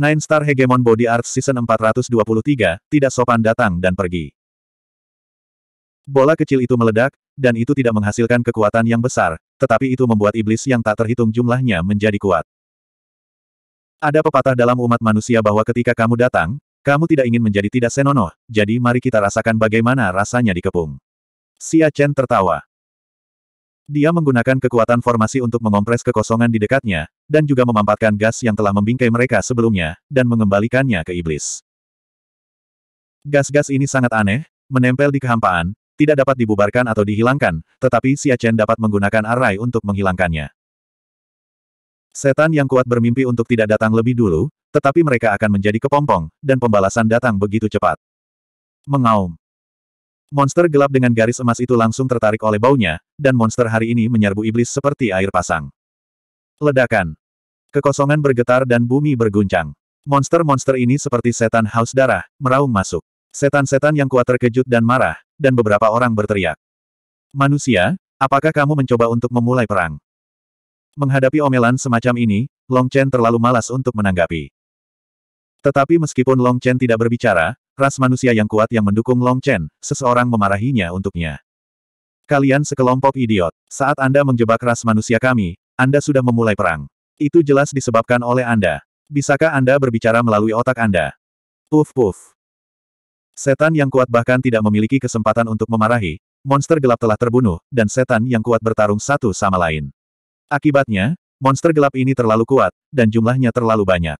Nine Star Hegemon Body Arts Season 423, tidak sopan datang dan pergi. Bola kecil itu meledak, dan itu tidak menghasilkan kekuatan yang besar, tetapi itu membuat iblis yang tak terhitung jumlahnya menjadi kuat. Ada pepatah dalam umat manusia bahwa ketika kamu datang, kamu tidak ingin menjadi tidak senonoh, jadi mari kita rasakan bagaimana rasanya dikepung. Xia Chen tertawa. Dia menggunakan kekuatan formasi untuk mengompres kekosongan di dekatnya, dan juga memampatkan gas yang telah membingkai mereka sebelumnya, dan mengembalikannya ke iblis. Gas-gas ini sangat aneh, menempel di kehampaan, tidak dapat dibubarkan atau dihilangkan, tetapi Xia Chen dapat menggunakan arai untuk menghilangkannya. Setan yang kuat bermimpi untuk tidak datang lebih dulu, tetapi mereka akan menjadi kepompong, dan pembalasan datang begitu cepat. Mengaum. Monster gelap dengan garis emas itu langsung tertarik oleh baunya, dan monster hari ini menyerbu iblis seperti air pasang. Ledakan. Kekosongan bergetar dan bumi berguncang. Monster-monster ini seperti setan haus darah, meraung masuk. Setan-setan yang kuat terkejut dan marah, dan beberapa orang berteriak. Manusia, apakah kamu mencoba untuk memulai perang? Menghadapi omelan semacam ini, Long Chen terlalu malas untuk menanggapi. Tetapi meskipun Long Chen tidak berbicara, ras manusia yang kuat yang mendukung Long Chen, seseorang memarahinya untuknya. Kalian sekelompok idiot. Saat Anda menjebak ras manusia kami, Anda sudah memulai perang. Itu jelas disebabkan oleh Anda. Bisakah Anda berbicara melalui otak Anda? Puf puf. Setan yang kuat bahkan tidak memiliki kesempatan untuk memarahi, monster gelap telah terbunuh, dan setan yang kuat bertarung satu sama lain. Akibatnya, monster gelap ini terlalu kuat, dan jumlahnya terlalu banyak.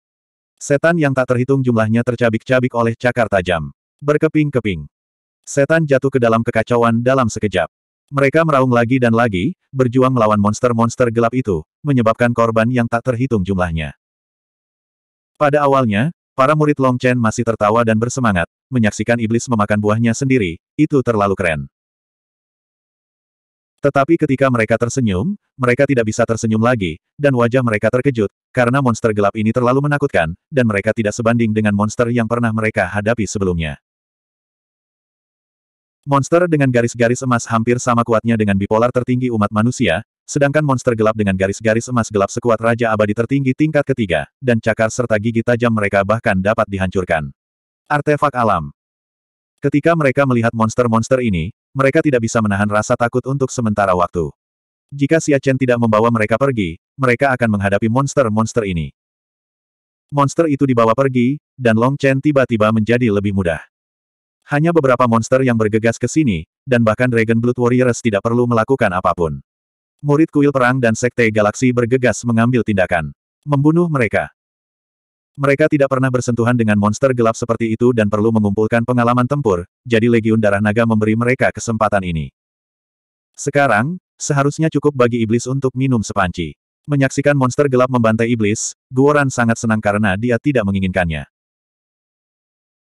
Setan yang tak terhitung jumlahnya tercabik-cabik oleh cakar tajam. Berkeping-keping. Setan jatuh ke dalam kekacauan dalam sekejap. Mereka meraung lagi dan lagi, berjuang melawan monster-monster gelap itu, menyebabkan korban yang tak terhitung jumlahnya. Pada awalnya, para murid Long Chen masih tertawa dan bersemangat, menyaksikan iblis memakan buahnya sendiri, itu terlalu keren. Tetapi ketika mereka tersenyum, mereka tidak bisa tersenyum lagi, dan wajah mereka terkejut, karena monster gelap ini terlalu menakutkan, dan mereka tidak sebanding dengan monster yang pernah mereka hadapi sebelumnya. Monster dengan garis-garis emas hampir sama kuatnya dengan bipolar tertinggi umat manusia, sedangkan monster gelap dengan garis-garis emas gelap sekuat Raja Abadi tertinggi tingkat ketiga, dan cakar serta gigi tajam mereka bahkan dapat dihancurkan. Artefak alam Ketika mereka melihat monster-monster ini, mereka tidak bisa menahan rasa takut untuk sementara waktu. Jika Chen tidak membawa mereka pergi, mereka akan menghadapi monster-monster ini. Monster itu dibawa pergi, dan Long Chen tiba-tiba menjadi lebih mudah. Hanya beberapa monster yang bergegas ke sini, dan bahkan Dragon Blood Warriors tidak perlu melakukan apapun. Murid kuil perang dan sekte galaksi bergegas mengambil tindakan. Membunuh mereka. Mereka tidak pernah bersentuhan dengan monster gelap seperti itu dan perlu mengumpulkan pengalaman tempur, jadi Legiun Darah Naga memberi mereka kesempatan ini. Sekarang, seharusnya cukup bagi iblis untuk minum sepanci. Menyaksikan monster gelap membantai iblis, Guoran sangat senang karena dia tidak menginginkannya.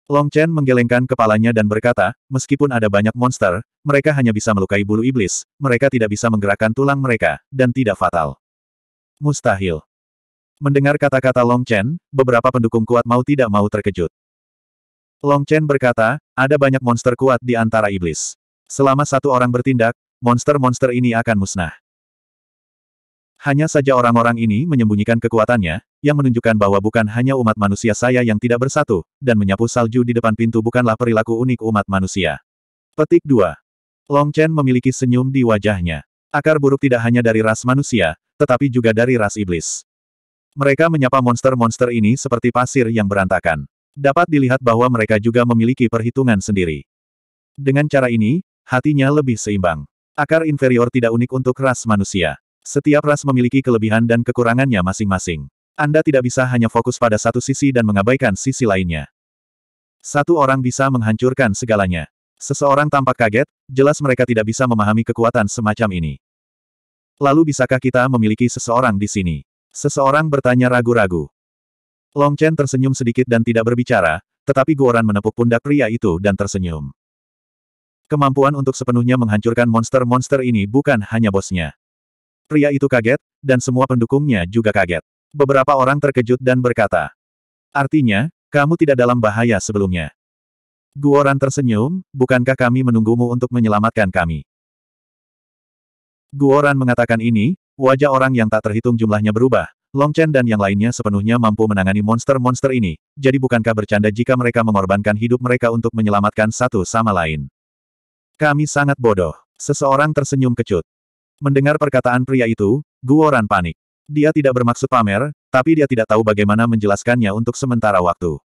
Long Chen menggelengkan kepalanya dan berkata, meskipun ada banyak monster, mereka hanya bisa melukai bulu iblis, mereka tidak bisa menggerakkan tulang mereka, dan tidak fatal. Mustahil. Mendengar kata-kata Long Chen, beberapa pendukung kuat mau tidak mau terkejut. Long Chen berkata, ada banyak monster kuat di antara iblis. Selama satu orang bertindak, monster-monster ini akan musnah. Hanya saja orang-orang ini menyembunyikan kekuatannya, yang menunjukkan bahwa bukan hanya umat manusia saya yang tidak bersatu, dan menyapu salju di depan pintu bukanlah perilaku unik umat manusia. Petik 2. Long Chen memiliki senyum di wajahnya. Akar buruk tidak hanya dari ras manusia, tetapi juga dari ras iblis. Mereka menyapa monster-monster ini seperti pasir yang berantakan. Dapat dilihat bahwa mereka juga memiliki perhitungan sendiri. Dengan cara ini, hatinya lebih seimbang. Akar inferior tidak unik untuk ras manusia. Setiap ras memiliki kelebihan dan kekurangannya masing-masing. Anda tidak bisa hanya fokus pada satu sisi dan mengabaikan sisi lainnya. Satu orang bisa menghancurkan segalanya. Seseorang tampak kaget, jelas mereka tidak bisa memahami kekuatan semacam ini. Lalu bisakah kita memiliki seseorang di sini? Seseorang bertanya ragu-ragu. Long Chen tersenyum sedikit dan tidak berbicara, tetapi Guoran menepuk pundak pria itu dan tersenyum. Kemampuan untuk sepenuhnya menghancurkan monster-monster ini bukan hanya bosnya. Pria itu kaget, dan semua pendukungnya juga kaget. Beberapa orang terkejut dan berkata. Artinya, kamu tidak dalam bahaya sebelumnya. Guoran tersenyum, bukankah kami menunggumu untuk menyelamatkan kami? Guoran mengatakan ini, wajah orang yang tak terhitung jumlahnya berubah, Long Chen dan yang lainnya sepenuhnya mampu menangani monster-monster ini, jadi bukankah bercanda jika mereka mengorbankan hidup mereka untuk menyelamatkan satu sama lain? Kami sangat bodoh. Seseorang tersenyum kecut. Mendengar perkataan pria itu, Guoran panik. Dia tidak bermaksud pamer, tapi dia tidak tahu bagaimana menjelaskannya untuk sementara waktu.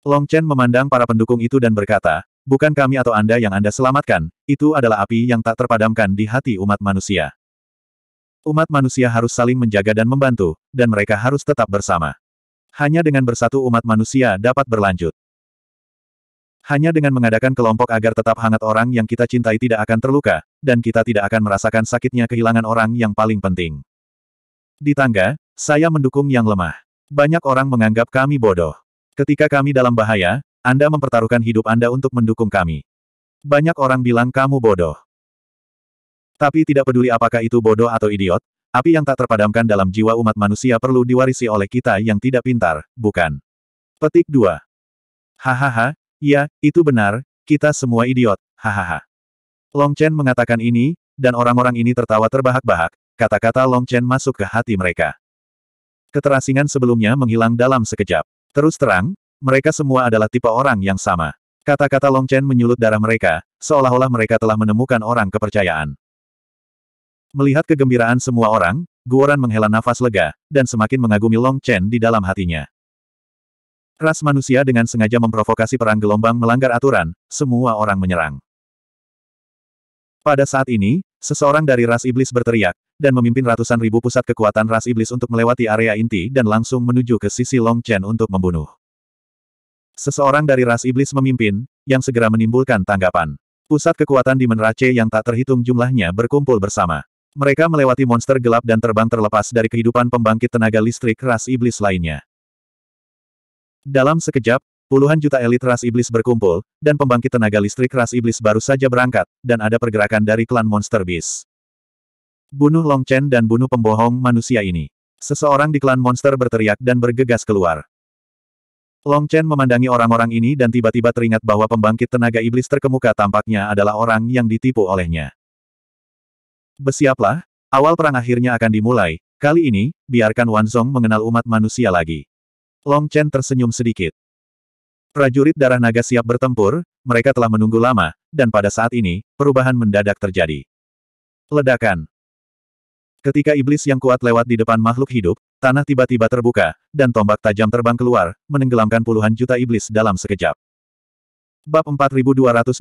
Long Chen memandang para pendukung itu dan berkata, bukan kami atau Anda yang Anda selamatkan, itu adalah api yang tak terpadamkan di hati umat manusia. Umat manusia harus saling menjaga dan membantu, dan mereka harus tetap bersama. Hanya dengan bersatu umat manusia dapat berlanjut. Hanya dengan mengadakan kelompok agar tetap hangat orang yang kita cintai tidak akan terluka, dan kita tidak akan merasakan sakitnya kehilangan orang yang paling penting. Di tangga, saya mendukung yang lemah. Banyak orang menganggap kami bodoh. Ketika kami dalam bahaya, Anda mempertaruhkan hidup Anda untuk mendukung kami. Banyak orang bilang kamu bodoh. Tapi tidak peduli apakah itu bodoh atau idiot, api yang tak terpadamkan dalam jiwa umat manusia perlu diwarisi oleh kita yang tidak pintar, bukan? Petik 2. Hahaha, ya, itu benar, kita semua idiot, hahaha. Long Chen mengatakan ini, dan orang-orang ini tertawa terbahak-bahak, Kata-kata Long Chen masuk ke hati mereka. Keterasingan sebelumnya menghilang dalam sekejap. Terus terang, mereka semua adalah tipe orang yang sama. Kata-kata Long Chen menyulut darah mereka, seolah-olah mereka telah menemukan orang kepercayaan. Melihat kegembiraan semua orang, Guoran menghela nafas lega, dan semakin mengagumi Long Chen di dalam hatinya. Ras manusia dengan sengaja memprovokasi perang gelombang melanggar aturan, semua orang menyerang. Pada saat ini, seseorang dari ras iblis berteriak, dan memimpin ratusan ribu pusat kekuatan ras iblis untuk melewati area inti dan langsung menuju ke sisi Long Chen untuk membunuh. Seseorang dari ras iblis memimpin, yang segera menimbulkan tanggapan. Pusat kekuatan di Menrace yang tak terhitung jumlahnya berkumpul bersama. Mereka melewati monster gelap dan terbang terlepas dari kehidupan pembangkit tenaga listrik ras iblis lainnya. Dalam sekejap, Puluhan juta elit ras iblis berkumpul, dan pembangkit tenaga listrik ras iblis baru saja berangkat, dan ada pergerakan dari klan Monster Beast. Bunuh Long Chen dan bunuh pembohong manusia ini. Seseorang di klan monster berteriak dan bergegas keluar. Long Chen memandangi orang-orang ini dan tiba-tiba teringat bahwa pembangkit tenaga iblis terkemuka tampaknya adalah orang yang ditipu olehnya. Bersiaplah, awal perang akhirnya akan dimulai, kali ini, biarkan Wan Wanzong mengenal umat manusia lagi. Long Chen tersenyum sedikit. Prajurit darah naga siap bertempur, mereka telah menunggu lama, dan pada saat ini, perubahan mendadak terjadi. Ledakan. Ketika iblis yang kuat lewat di depan makhluk hidup, tanah tiba-tiba terbuka, dan tombak tajam terbang keluar, menenggelamkan puluhan juta iblis dalam sekejap. Bab 4222,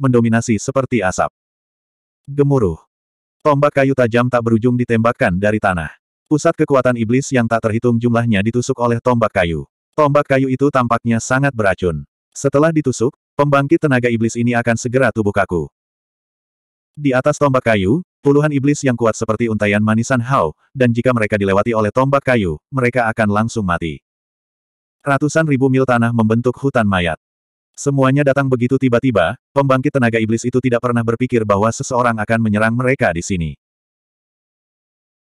mendominasi seperti asap. Gemuruh. Tombak kayu tajam tak berujung ditembakkan dari tanah. Pusat kekuatan iblis yang tak terhitung jumlahnya ditusuk oleh tombak kayu. Tombak kayu itu tampaknya sangat beracun. Setelah ditusuk, pembangkit tenaga iblis ini akan segera tubuh kaku. Di atas tombak kayu, puluhan iblis yang kuat seperti untayan manisan hau, dan jika mereka dilewati oleh tombak kayu, mereka akan langsung mati. Ratusan ribu mil tanah membentuk hutan mayat. Semuanya datang begitu tiba-tiba, pembangkit tenaga iblis itu tidak pernah berpikir bahwa seseorang akan menyerang mereka di sini.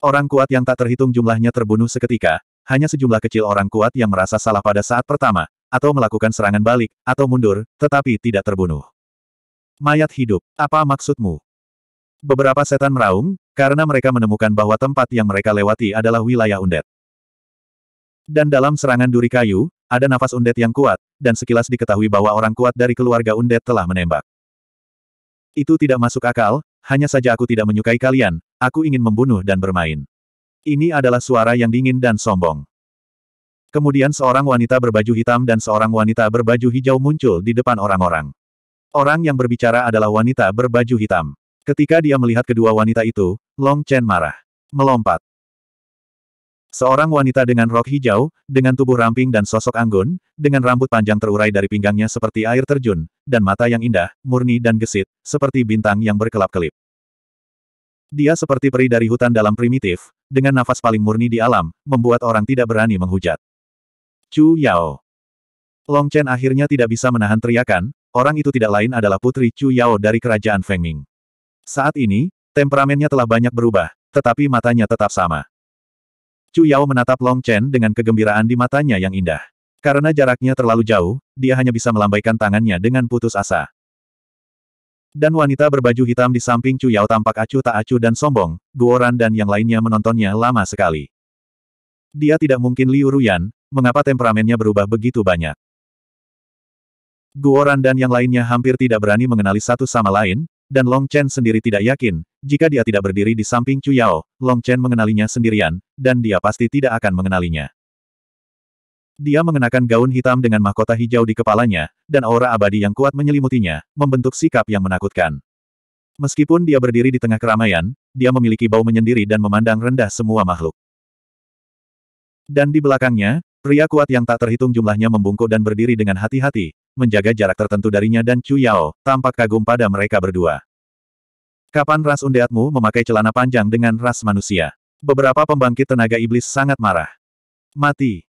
Orang kuat yang tak terhitung jumlahnya terbunuh seketika, hanya sejumlah kecil orang kuat yang merasa salah pada saat pertama, atau melakukan serangan balik, atau mundur, tetapi tidak terbunuh. Mayat hidup, apa maksudmu? Beberapa setan meraung, karena mereka menemukan bahwa tempat yang mereka lewati adalah wilayah undet. Dan dalam serangan duri kayu, ada nafas undet yang kuat, dan sekilas diketahui bahwa orang kuat dari keluarga undet telah menembak. Itu tidak masuk akal, hanya saja aku tidak menyukai kalian, aku ingin membunuh dan bermain. Ini adalah suara yang dingin dan sombong. Kemudian seorang wanita berbaju hitam dan seorang wanita berbaju hijau muncul di depan orang-orang. Orang yang berbicara adalah wanita berbaju hitam. Ketika dia melihat kedua wanita itu, Long Chen marah. Melompat. Seorang wanita dengan rok hijau, dengan tubuh ramping dan sosok anggun, dengan rambut panjang terurai dari pinggangnya seperti air terjun, dan mata yang indah, murni dan gesit, seperti bintang yang berkelap-kelip. Dia seperti peri dari hutan dalam primitif, dengan nafas paling murni di alam, membuat orang tidak berani menghujat. Chu Yao. Long Chen akhirnya tidak bisa menahan teriakan, orang itu tidak lain adalah putri Chu Yao dari kerajaan Feng Ming. Saat ini, temperamennya telah banyak berubah, tetapi matanya tetap sama. Chu Yao menatap Long Chen dengan kegembiraan di matanya yang indah. Karena jaraknya terlalu jauh, dia hanya bisa melambaikan tangannya dengan putus asa. Dan wanita berbaju hitam di samping Chu Yao tampak acuh tak acuh dan sombong, Guoran dan yang lainnya menontonnya lama sekali. Dia tidak mungkin Liu Ruyan, mengapa temperamennya berubah begitu banyak. Guoran dan yang lainnya hampir tidak berani mengenali satu sama lain, dan Long Chen sendiri tidak yakin, jika dia tidak berdiri di samping Chu Yao, Long Chen mengenalinya sendirian, dan dia pasti tidak akan mengenalinya. Dia mengenakan gaun hitam dengan mahkota hijau di kepalanya, dan aura abadi yang kuat menyelimutinya, membentuk sikap yang menakutkan. Meskipun dia berdiri di tengah keramaian, dia memiliki bau menyendiri dan memandang rendah semua makhluk. Dan di belakangnya, pria kuat yang tak terhitung jumlahnya membungkuk dan berdiri dengan hati-hati, menjaga jarak tertentu darinya dan Chu Yao, tampak kagum pada mereka berdua. Kapan ras undeatmu memakai celana panjang dengan ras manusia? Beberapa pembangkit tenaga iblis sangat marah. Mati.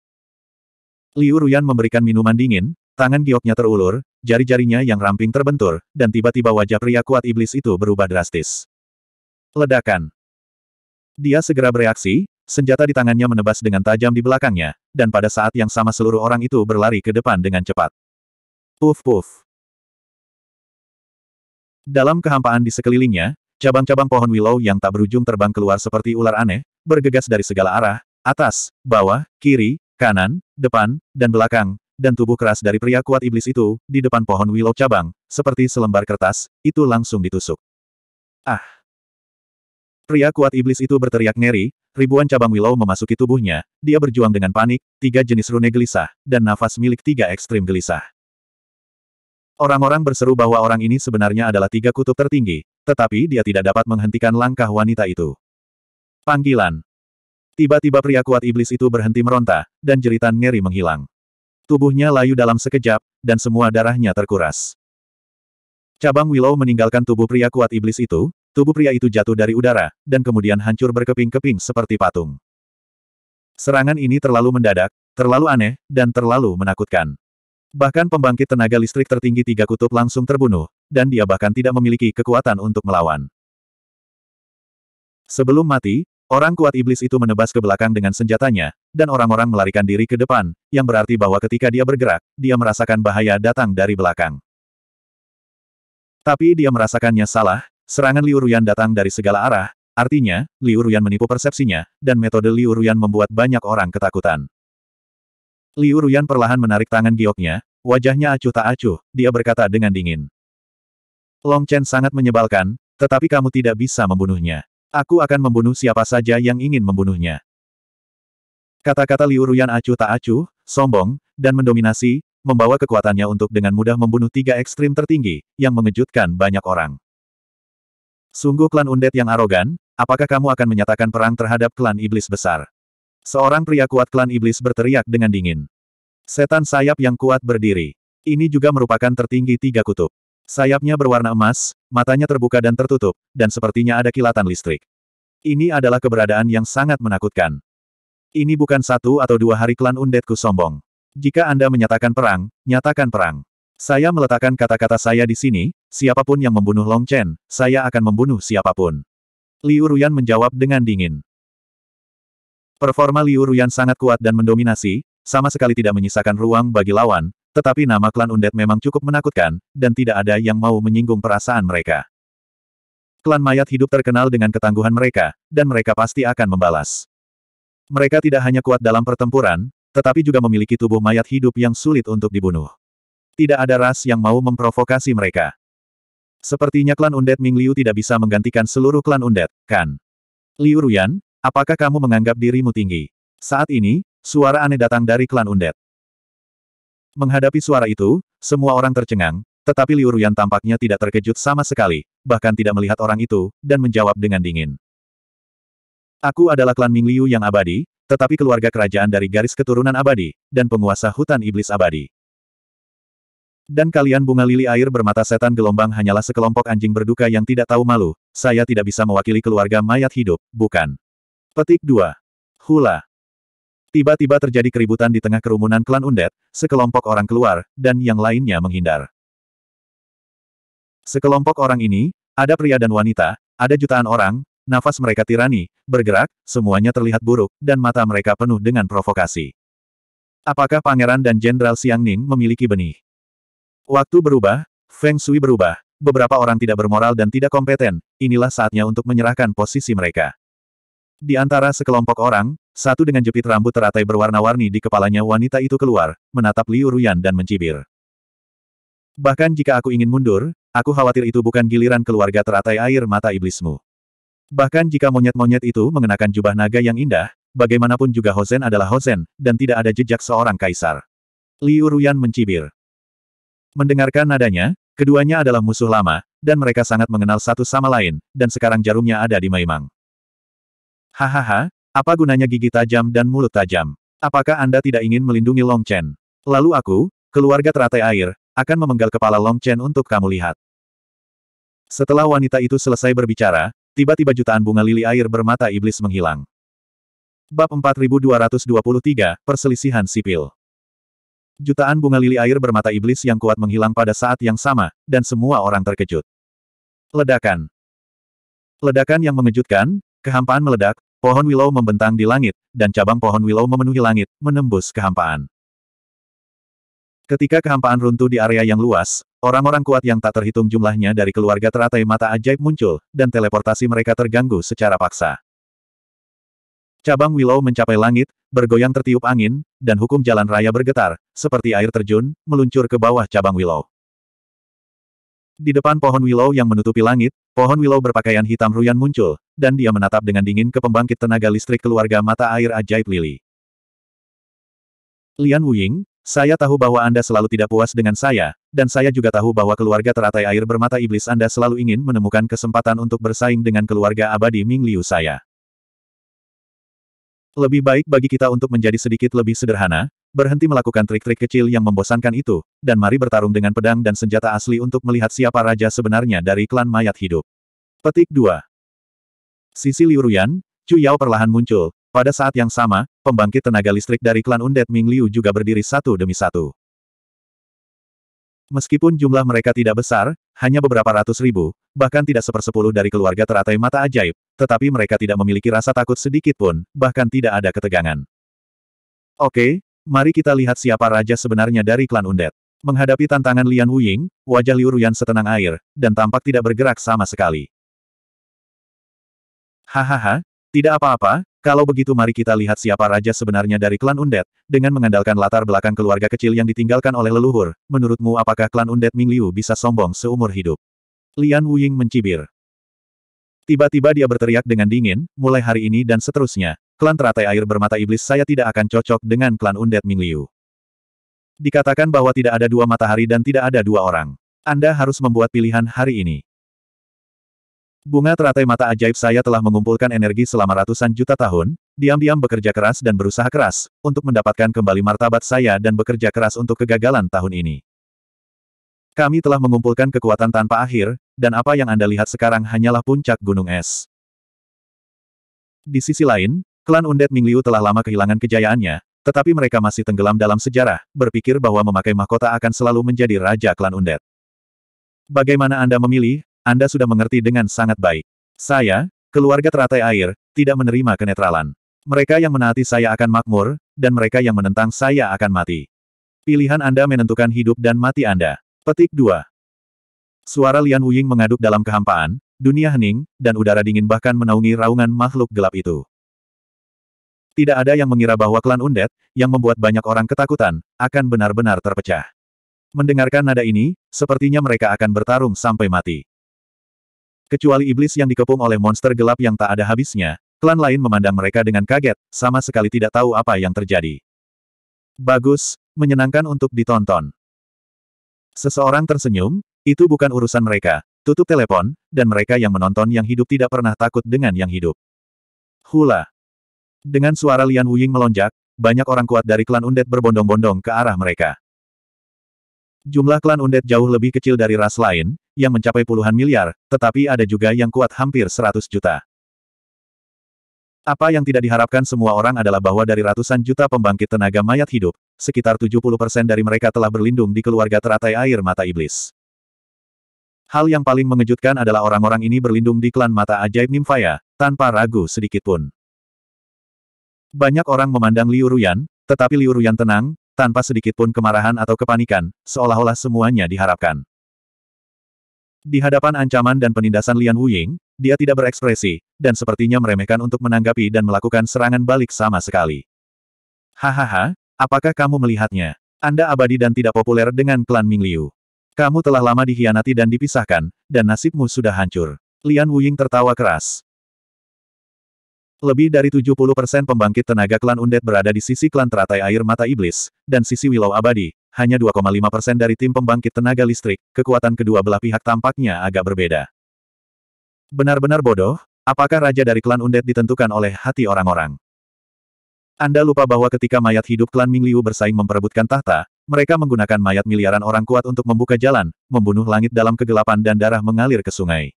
Liu Ruyan memberikan minuman dingin, tangan gioknya terulur, jari-jarinya yang ramping terbentur, dan tiba-tiba wajah pria kuat iblis itu berubah drastis. Ledakan. Dia segera bereaksi, senjata di tangannya menebas dengan tajam di belakangnya, dan pada saat yang sama seluruh orang itu berlari ke depan dengan cepat. Puf puf. Dalam kehampaan di sekelilingnya, cabang-cabang pohon willow yang tak berujung terbang keluar seperti ular aneh, bergegas dari segala arah, atas, bawah, kiri, kanan, depan, dan belakang, dan tubuh keras dari pria kuat iblis itu, di depan pohon willow cabang, seperti selembar kertas, itu langsung ditusuk. Ah! Pria kuat iblis itu berteriak ngeri, ribuan cabang willow memasuki tubuhnya, dia berjuang dengan panik, tiga jenis rune gelisah, dan nafas milik tiga ekstrim gelisah. Orang-orang berseru bahwa orang ini sebenarnya adalah tiga kutub tertinggi, tetapi dia tidak dapat menghentikan langkah wanita itu. Panggilan Tiba-tiba pria kuat iblis itu berhenti meronta, dan jeritan ngeri menghilang. Tubuhnya layu dalam sekejap, dan semua darahnya terkuras. Cabang Willow meninggalkan tubuh pria kuat iblis itu, tubuh pria itu jatuh dari udara, dan kemudian hancur berkeping-keping seperti patung. Serangan ini terlalu mendadak, terlalu aneh, dan terlalu menakutkan. Bahkan pembangkit tenaga listrik tertinggi tiga kutub langsung terbunuh, dan dia bahkan tidak memiliki kekuatan untuk melawan. Sebelum mati, Orang kuat iblis itu menebas ke belakang dengan senjatanya, dan orang-orang melarikan diri ke depan, yang berarti bahwa ketika dia bergerak, dia merasakan bahaya datang dari belakang. Tapi dia merasakannya salah, serangan Liu Ruyan datang dari segala arah, artinya, Liu Ruyan menipu persepsinya, dan metode Liu Ruyan membuat banyak orang ketakutan. Liu Ruyan perlahan menarik tangan gioknya, wajahnya acuh tak acuh, dia berkata dengan dingin. Long Chen sangat menyebalkan, tetapi kamu tidak bisa membunuhnya. Aku akan membunuh siapa saja yang ingin membunuhnya. Kata-kata Liu Ruyan acuh tak acuh, sombong, dan mendominasi, membawa kekuatannya untuk dengan mudah membunuh tiga ekstrim tertinggi, yang mengejutkan banyak orang. Sungguh klan undet yang arogan, apakah kamu akan menyatakan perang terhadap klan iblis besar? Seorang pria kuat klan iblis berteriak dengan dingin. Setan sayap yang kuat berdiri. Ini juga merupakan tertinggi tiga kutub. Sayapnya berwarna emas, matanya terbuka dan tertutup, dan sepertinya ada kilatan listrik. Ini adalah keberadaan yang sangat menakutkan. Ini bukan satu atau dua hari klan Undetku sombong. Jika Anda menyatakan perang, nyatakan perang. Saya meletakkan kata-kata saya di sini, siapapun yang membunuh Long Chen, saya akan membunuh siapapun. Liu Ruyan menjawab dengan dingin. Performa Liu Ruyan sangat kuat dan mendominasi, sama sekali tidak menyisakan ruang bagi lawan, tetapi nama klan Undet memang cukup menakutkan, dan tidak ada yang mau menyinggung perasaan mereka. Klan mayat hidup terkenal dengan ketangguhan mereka, dan mereka pasti akan membalas. Mereka tidak hanya kuat dalam pertempuran, tetapi juga memiliki tubuh mayat hidup yang sulit untuk dibunuh. Tidak ada ras yang mau memprovokasi mereka. Sepertinya klan Undead Liu tidak bisa menggantikan seluruh klan Undet, kan? Liu Ruyan, apakah kamu menganggap dirimu tinggi? Saat ini, suara aneh datang dari klan Undet. Menghadapi suara itu, semua orang tercengang, tetapi Liu Ruyan tampaknya tidak terkejut sama sekali, bahkan tidak melihat orang itu, dan menjawab dengan dingin. Aku adalah klan Ming Liu yang abadi, tetapi keluarga kerajaan dari garis keturunan abadi, dan penguasa hutan iblis abadi. Dan kalian bunga lili air bermata setan gelombang hanyalah sekelompok anjing berduka yang tidak tahu malu, saya tidak bisa mewakili keluarga mayat hidup, bukan? Petik 2. Hula. Tiba-tiba terjadi keributan di tengah kerumunan klan Undet, sekelompok orang keluar, dan yang lainnya menghindar. Sekelompok orang ini, ada pria dan wanita, ada jutaan orang, nafas mereka tirani, bergerak, semuanya terlihat buruk, dan mata mereka penuh dengan provokasi. Apakah pangeran dan jenderal Siang Ning memiliki benih? Waktu berubah, Feng Shui berubah. Beberapa orang tidak bermoral dan tidak kompeten, inilah saatnya untuk menyerahkan posisi mereka. Di antara sekelompok orang, satu dengan jepit rambut teratai berwarna-warni di kepalanya wanita itu keluar, menatap Liu Ruyan dan mencibir. Bahkan jika aku ingin mundur, aku khawatir itu bukan giliran keluarga teratai air mata iblismu. Bahkan jika monyet-monyet itu mengenakan jubah naga yang indah, bagaimanapun juga Hosen adalah Hosen, dan tidak ada jejak seorang kaisar. Liu Ruyan mencibir. Mendengarkan nadanya, keduanya adalah musuh lama, dan mereka sangat mengenal satu sama lain, dan sekarang jarumnya ada di Maimang. Hahaha, apa gunanya gigi tajam dan mulut tajam? Apakah Anda tidak ingin melindungi Long Chen? Lalu aku, keluarga teratai air, akan memenggal kepala Long Chen untuk kamu lihat. Setelah wanita itu selesai berbicara, tiba-tiba jutaan bunga lili air bermata iblis menghilang. Bab 4223, Perselisihan Sipil Jutaan bunga lili air bermata iblis yang kuat menghilang pada saat yang sama, dan semua orang terkejut. Ledakan Ledakan yang mengejutkan, Kehampaan meledak, pohon willow membentang di langit, dan cabang pohon willow memenuhi langit, menembus kehampaan. Ketika kehampaan runtuh di area yang luas, orang-orang kuat yang tak terhitung jumlahnya dari keluarga teratai mata ajaib muncul, dan teleportasi mereka terganggu secara paksa. Cabang Willow mencapai langit, bergoyang tertiup angin, dan hukum jalan raya bergetar, seperti air terjun, meluncur ke bawah cabang Willow. Di depan pohon Willow yang menutupi langit, Pohon willow berpakaian hitam ruyan muncul, dan dia menatap dengan dingin ke pembangkit tenaga listrik keluarga mata air ajaib Lili. Lian Wuying, saya tahu bahwa Anda selalu tidak puas dengan saya, dan saya juga tahu bahwa keluarga teratai air bermata iblis Anda selalu ingin menemukan kesempatan untuk bersaing dengan keluarga abadi Ming Liu saya. Lebih baik bagi kita untuk menjadi sedikit lebih sederhana, berhenti melakukan trik-trik kecil yang membosankan itu, dan mari bertarung dengan pedang dan senjata asli untuk melihat siapa raja sebenarnya dari klan mayat hidup. Petik 2 Sisi Ruyan, Chu Yao perlahan muncul. Pada saat yang sama, pembangkit tenaga listrik dari klan Undead Ming Liu juga berdiri satu demi satu. Meskipun jumlah mereka tidak besar, hanya beberapa ratus ribu, bahkan tidak sepersepuluh dari keluarga teratai mata ajaib, tetapi mereka tidak memiliki rasa takut sedikit pun, bahkan tidak ada ketegangan. Oke, Mari kita lihat siapa raja sebenarnya dari klan Undet. Menghadapi tantangan Lian Wuying, wajah Liu Ruyan setenang air, dan tampak tidak bergerak sama sekali. Hahaha, tidak apa-apa, kalau begitu mari kita lihat siapa raja sebenarnya dari klan Undet dengan mengandalkan latar belakang keluarga kecil yang ditinggalkan oleh leluhur, menurutmu apakah klan Undet Ming Liu bisa sombong seumur hidup? Lian Wuying mencibir. Tiba-tiba dia berteriak dengan dingin, mulai hari ini dan seterusnya, Klan teratai air bermata iblis saya tidak akan cocok dengan klan undead Liu. Dikatakan bahwa tidak ada dua matahari dan tidak ada dua orang. Anda harus membuat pilihan hari ini. Bunga teratai mata ajaib saya telah mengumpulkan energi selama ratusan juta tahun, diam-diam bekerja keras dan berusaha keras, untuk mendapatkan kembali martabat saya dan bekerja keras untuk kegagalan tahun ini. Kami telah mengumpulkan kekuatan tanpa akhir, dan apa yang Anda lihat sekarang hanyalah puncak gunung es. Di sisi lain, Klan Undead Mingliu telah lama kehilangan kejayaannya, tetapi mereka masih tenggelam dalam sejarah, berpikir bahwa memakai mahkota akan selalu menjadi raja klan Undead. Bagaimana Anda memilih, Anda sudah mengerti dengan sangat baik. Saya, keluarga teratai air, tidak menerima kenetralan. Mereka yang menaati saya akan makmur, dan mereka yang menentang saya akan mati. Pilihan Anda menentukan hidup dan mati Anda. Petik 2. Suara Lian Wuying mengaduk dalam kehampaan, dunia hening, dan udara dingin bahkan menaungi raungan makhluk gelap itu. Tidak ada yang mengira bahwa klan Undet, yang membuat banyak orang ketakutan, akan benar-benar terpecah. Mendengarkan nada ini, sepertinya mereka akan bertarung sampai mati. Kecuali iblis yang dikepung oleh monster gelap yang tak ada habisnya, klan lain memandang mereka dengan kaget, sama sekali tidak tahu apa yang terjadi. Bagus, menyenangkan untuk ditonton. Seseorang tersenyum, itu bukan urusan mereka, tutup telepon, dan mereka yang menonton yang hidup tidak pernah takut dengan yang hidup. Hula. Dengan suara Lian Wuying melonjak, banyak orang kuat dari klan Undet berbondong-bondong ke arah mereka. Jumlah klan Undet jauh lebih kecil dari ras lain, yang mencapai puluhan miliar, tetapi ada juga yang kuat hampir seratus juta. Apa yang tidak diharapkan semua orang adalah bahwa dari ratusan juta pembangkit tenaga mayat hidup, sekitar 70% dari mereka telah berlindung di keluarga teratai air mata iblis. Hal yang paling mengejutkan adalah orang-orang ini berlindung di klan mata ajaib Nimfaya, tanpa ragu sedikitpun. Banyak orang memandang Liu Ruyan, tetapi Liu Ruyan tenang, tanpa sedikit pun kemarahan atau kepanikan, seolah-olah semuanya diharapkan. Di hadapan ancaman dan penindasan Lian Wuying, dia tidak berekspresi, dan sepertinya meremehkan untuk menanggapi dan melakukan serangan balik sama sekali. Hahaha, apakah kamu melihatnya? Anda abadi dan tidak populer dengan klan Ming Liu. Kamu telah lama dihianati dan dipisahkan, dan nasibmu sudah hancur. Lian Wuying tertawa keras. Lebih dari 70% pembangkit tenaga klan Undead berada di sisi klan teratai air mata iblis, dan sisi Wilau Abadi, hanya 2,5% dari tim pembangkit tenaga listrik, kekuatan kedua belah pihak tampaknya agak berbeda. Benar-benar bodoh, apakah raja dari klan Undead ditentukan oleh hati orang-orang? Anda lupa bahwa ketika mayat hidup klan Mingliu bersaing memperebutkan tahta, mereka menggunakan mayat miliaran orang kuat untuk membuka jalan, membunuh langit dalam kegelapan dan darah mengalir ke sungai.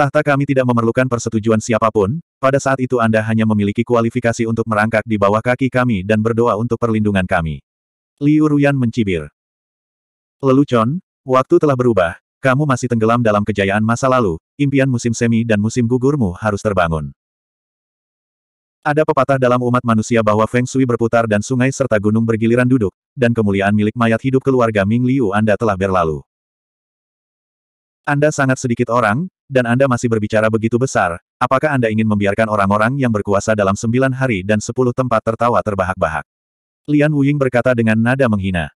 Tahta kami tidak memerlukan persetujuan siapapun, pada saat itu Anda hanya memiliki kualifikasi untuk merangkak di bawah kaki kami dan berdoa untuk perlindungan kami. Liu Ruyan mencibir. Lelucon, waktu telah berubah, kamu masih tenggelam dalam kejayaan masa lalu, impian musim semi dan musim gugurmu harus terbangun. Ada pepatah dalam umat manusia bahwa Feng Shui berputar dan sungai serta gunung bergiliran duduk, dan kemuliaan milik mayat hidup keluarga Ming Liu Anda telah berlalu. Anda sangat sedikit orang, dan Anda masih berbicara begitu besar, apakah Anda ingin membiarkan orang-orang yang berkuasa dalam sembilan hari dan sepuluh tempat tertawa terbahak-bahak? Lian Wuying berkata dengan nada menghina.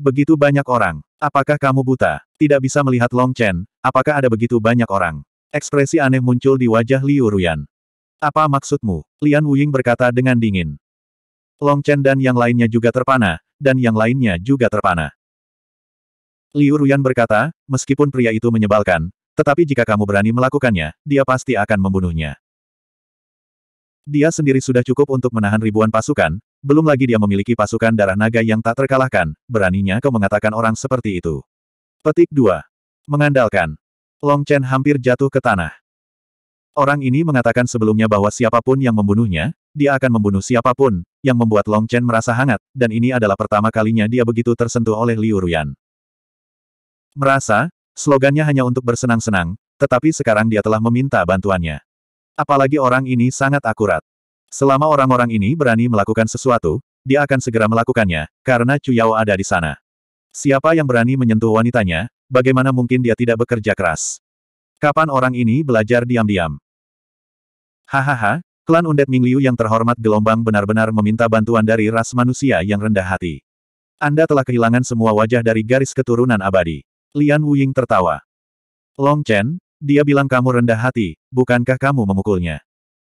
Begitu banyak orang. Apakah kamu buta? Tidak bisa melihat Long Chen, apakah ada begitu banyak orang? Ekspresi aneh muncul di wajah Liu Ruyan. Apa maksudmu? Lian Wuying berkata dengan dingin. Long Chen dan yang lainnya juga terpana, dan yang lainnya juga terpana. Liu Ruyan berkata, meskipun pria itu menyebalkan, tetapi jika kamu berani melakukannya, dia pasti akan membunuhnya. Dia sendiri sudah cukup untuk menahan ribuan pasukan, belum lagi dia memiliki pasukan darah naga yang tak terkalahkan, beraninya kau mengatakan orang seperti itu. Petik 2. Mengandalkan. Long Chen hampir jatuh ke tanah. Orang ini mengatakan sebelumnya bahwa siapapun yang membunuhnya, dia akan membunuh siapapun, yang membuat Long Chen merasa hangat, dan ini adalah pertama kalinya dia begitu tersentuh oleh Liu Ruyan. Merasa, Slogannya hanya untuk bersenang-senang, tetapi sekarang dia telah meminta bantuannya. Apalagi orang ini sangat akurat. Selama orang-orang ini berani melakukan sesuatu, dia akan segera melakukannya, karena Cuyao ada di sana. Siapa yang berani menyentuh wanitanya, bagaimana mungkin dia tidak bekerja keras? Kapan orang ini belajar diam-diam? Hahaha, klan undet Mingliu yang terhormat gelombang benar-benar meminta bantuan dari ras manusia yang rendah hati. Anda telah kehilangan semua wajah dari garis keturunan abadi. Lian Wuying tertawa. Long Chen, dia bilang kamu rendah hati, bukankah kamu memukulnya?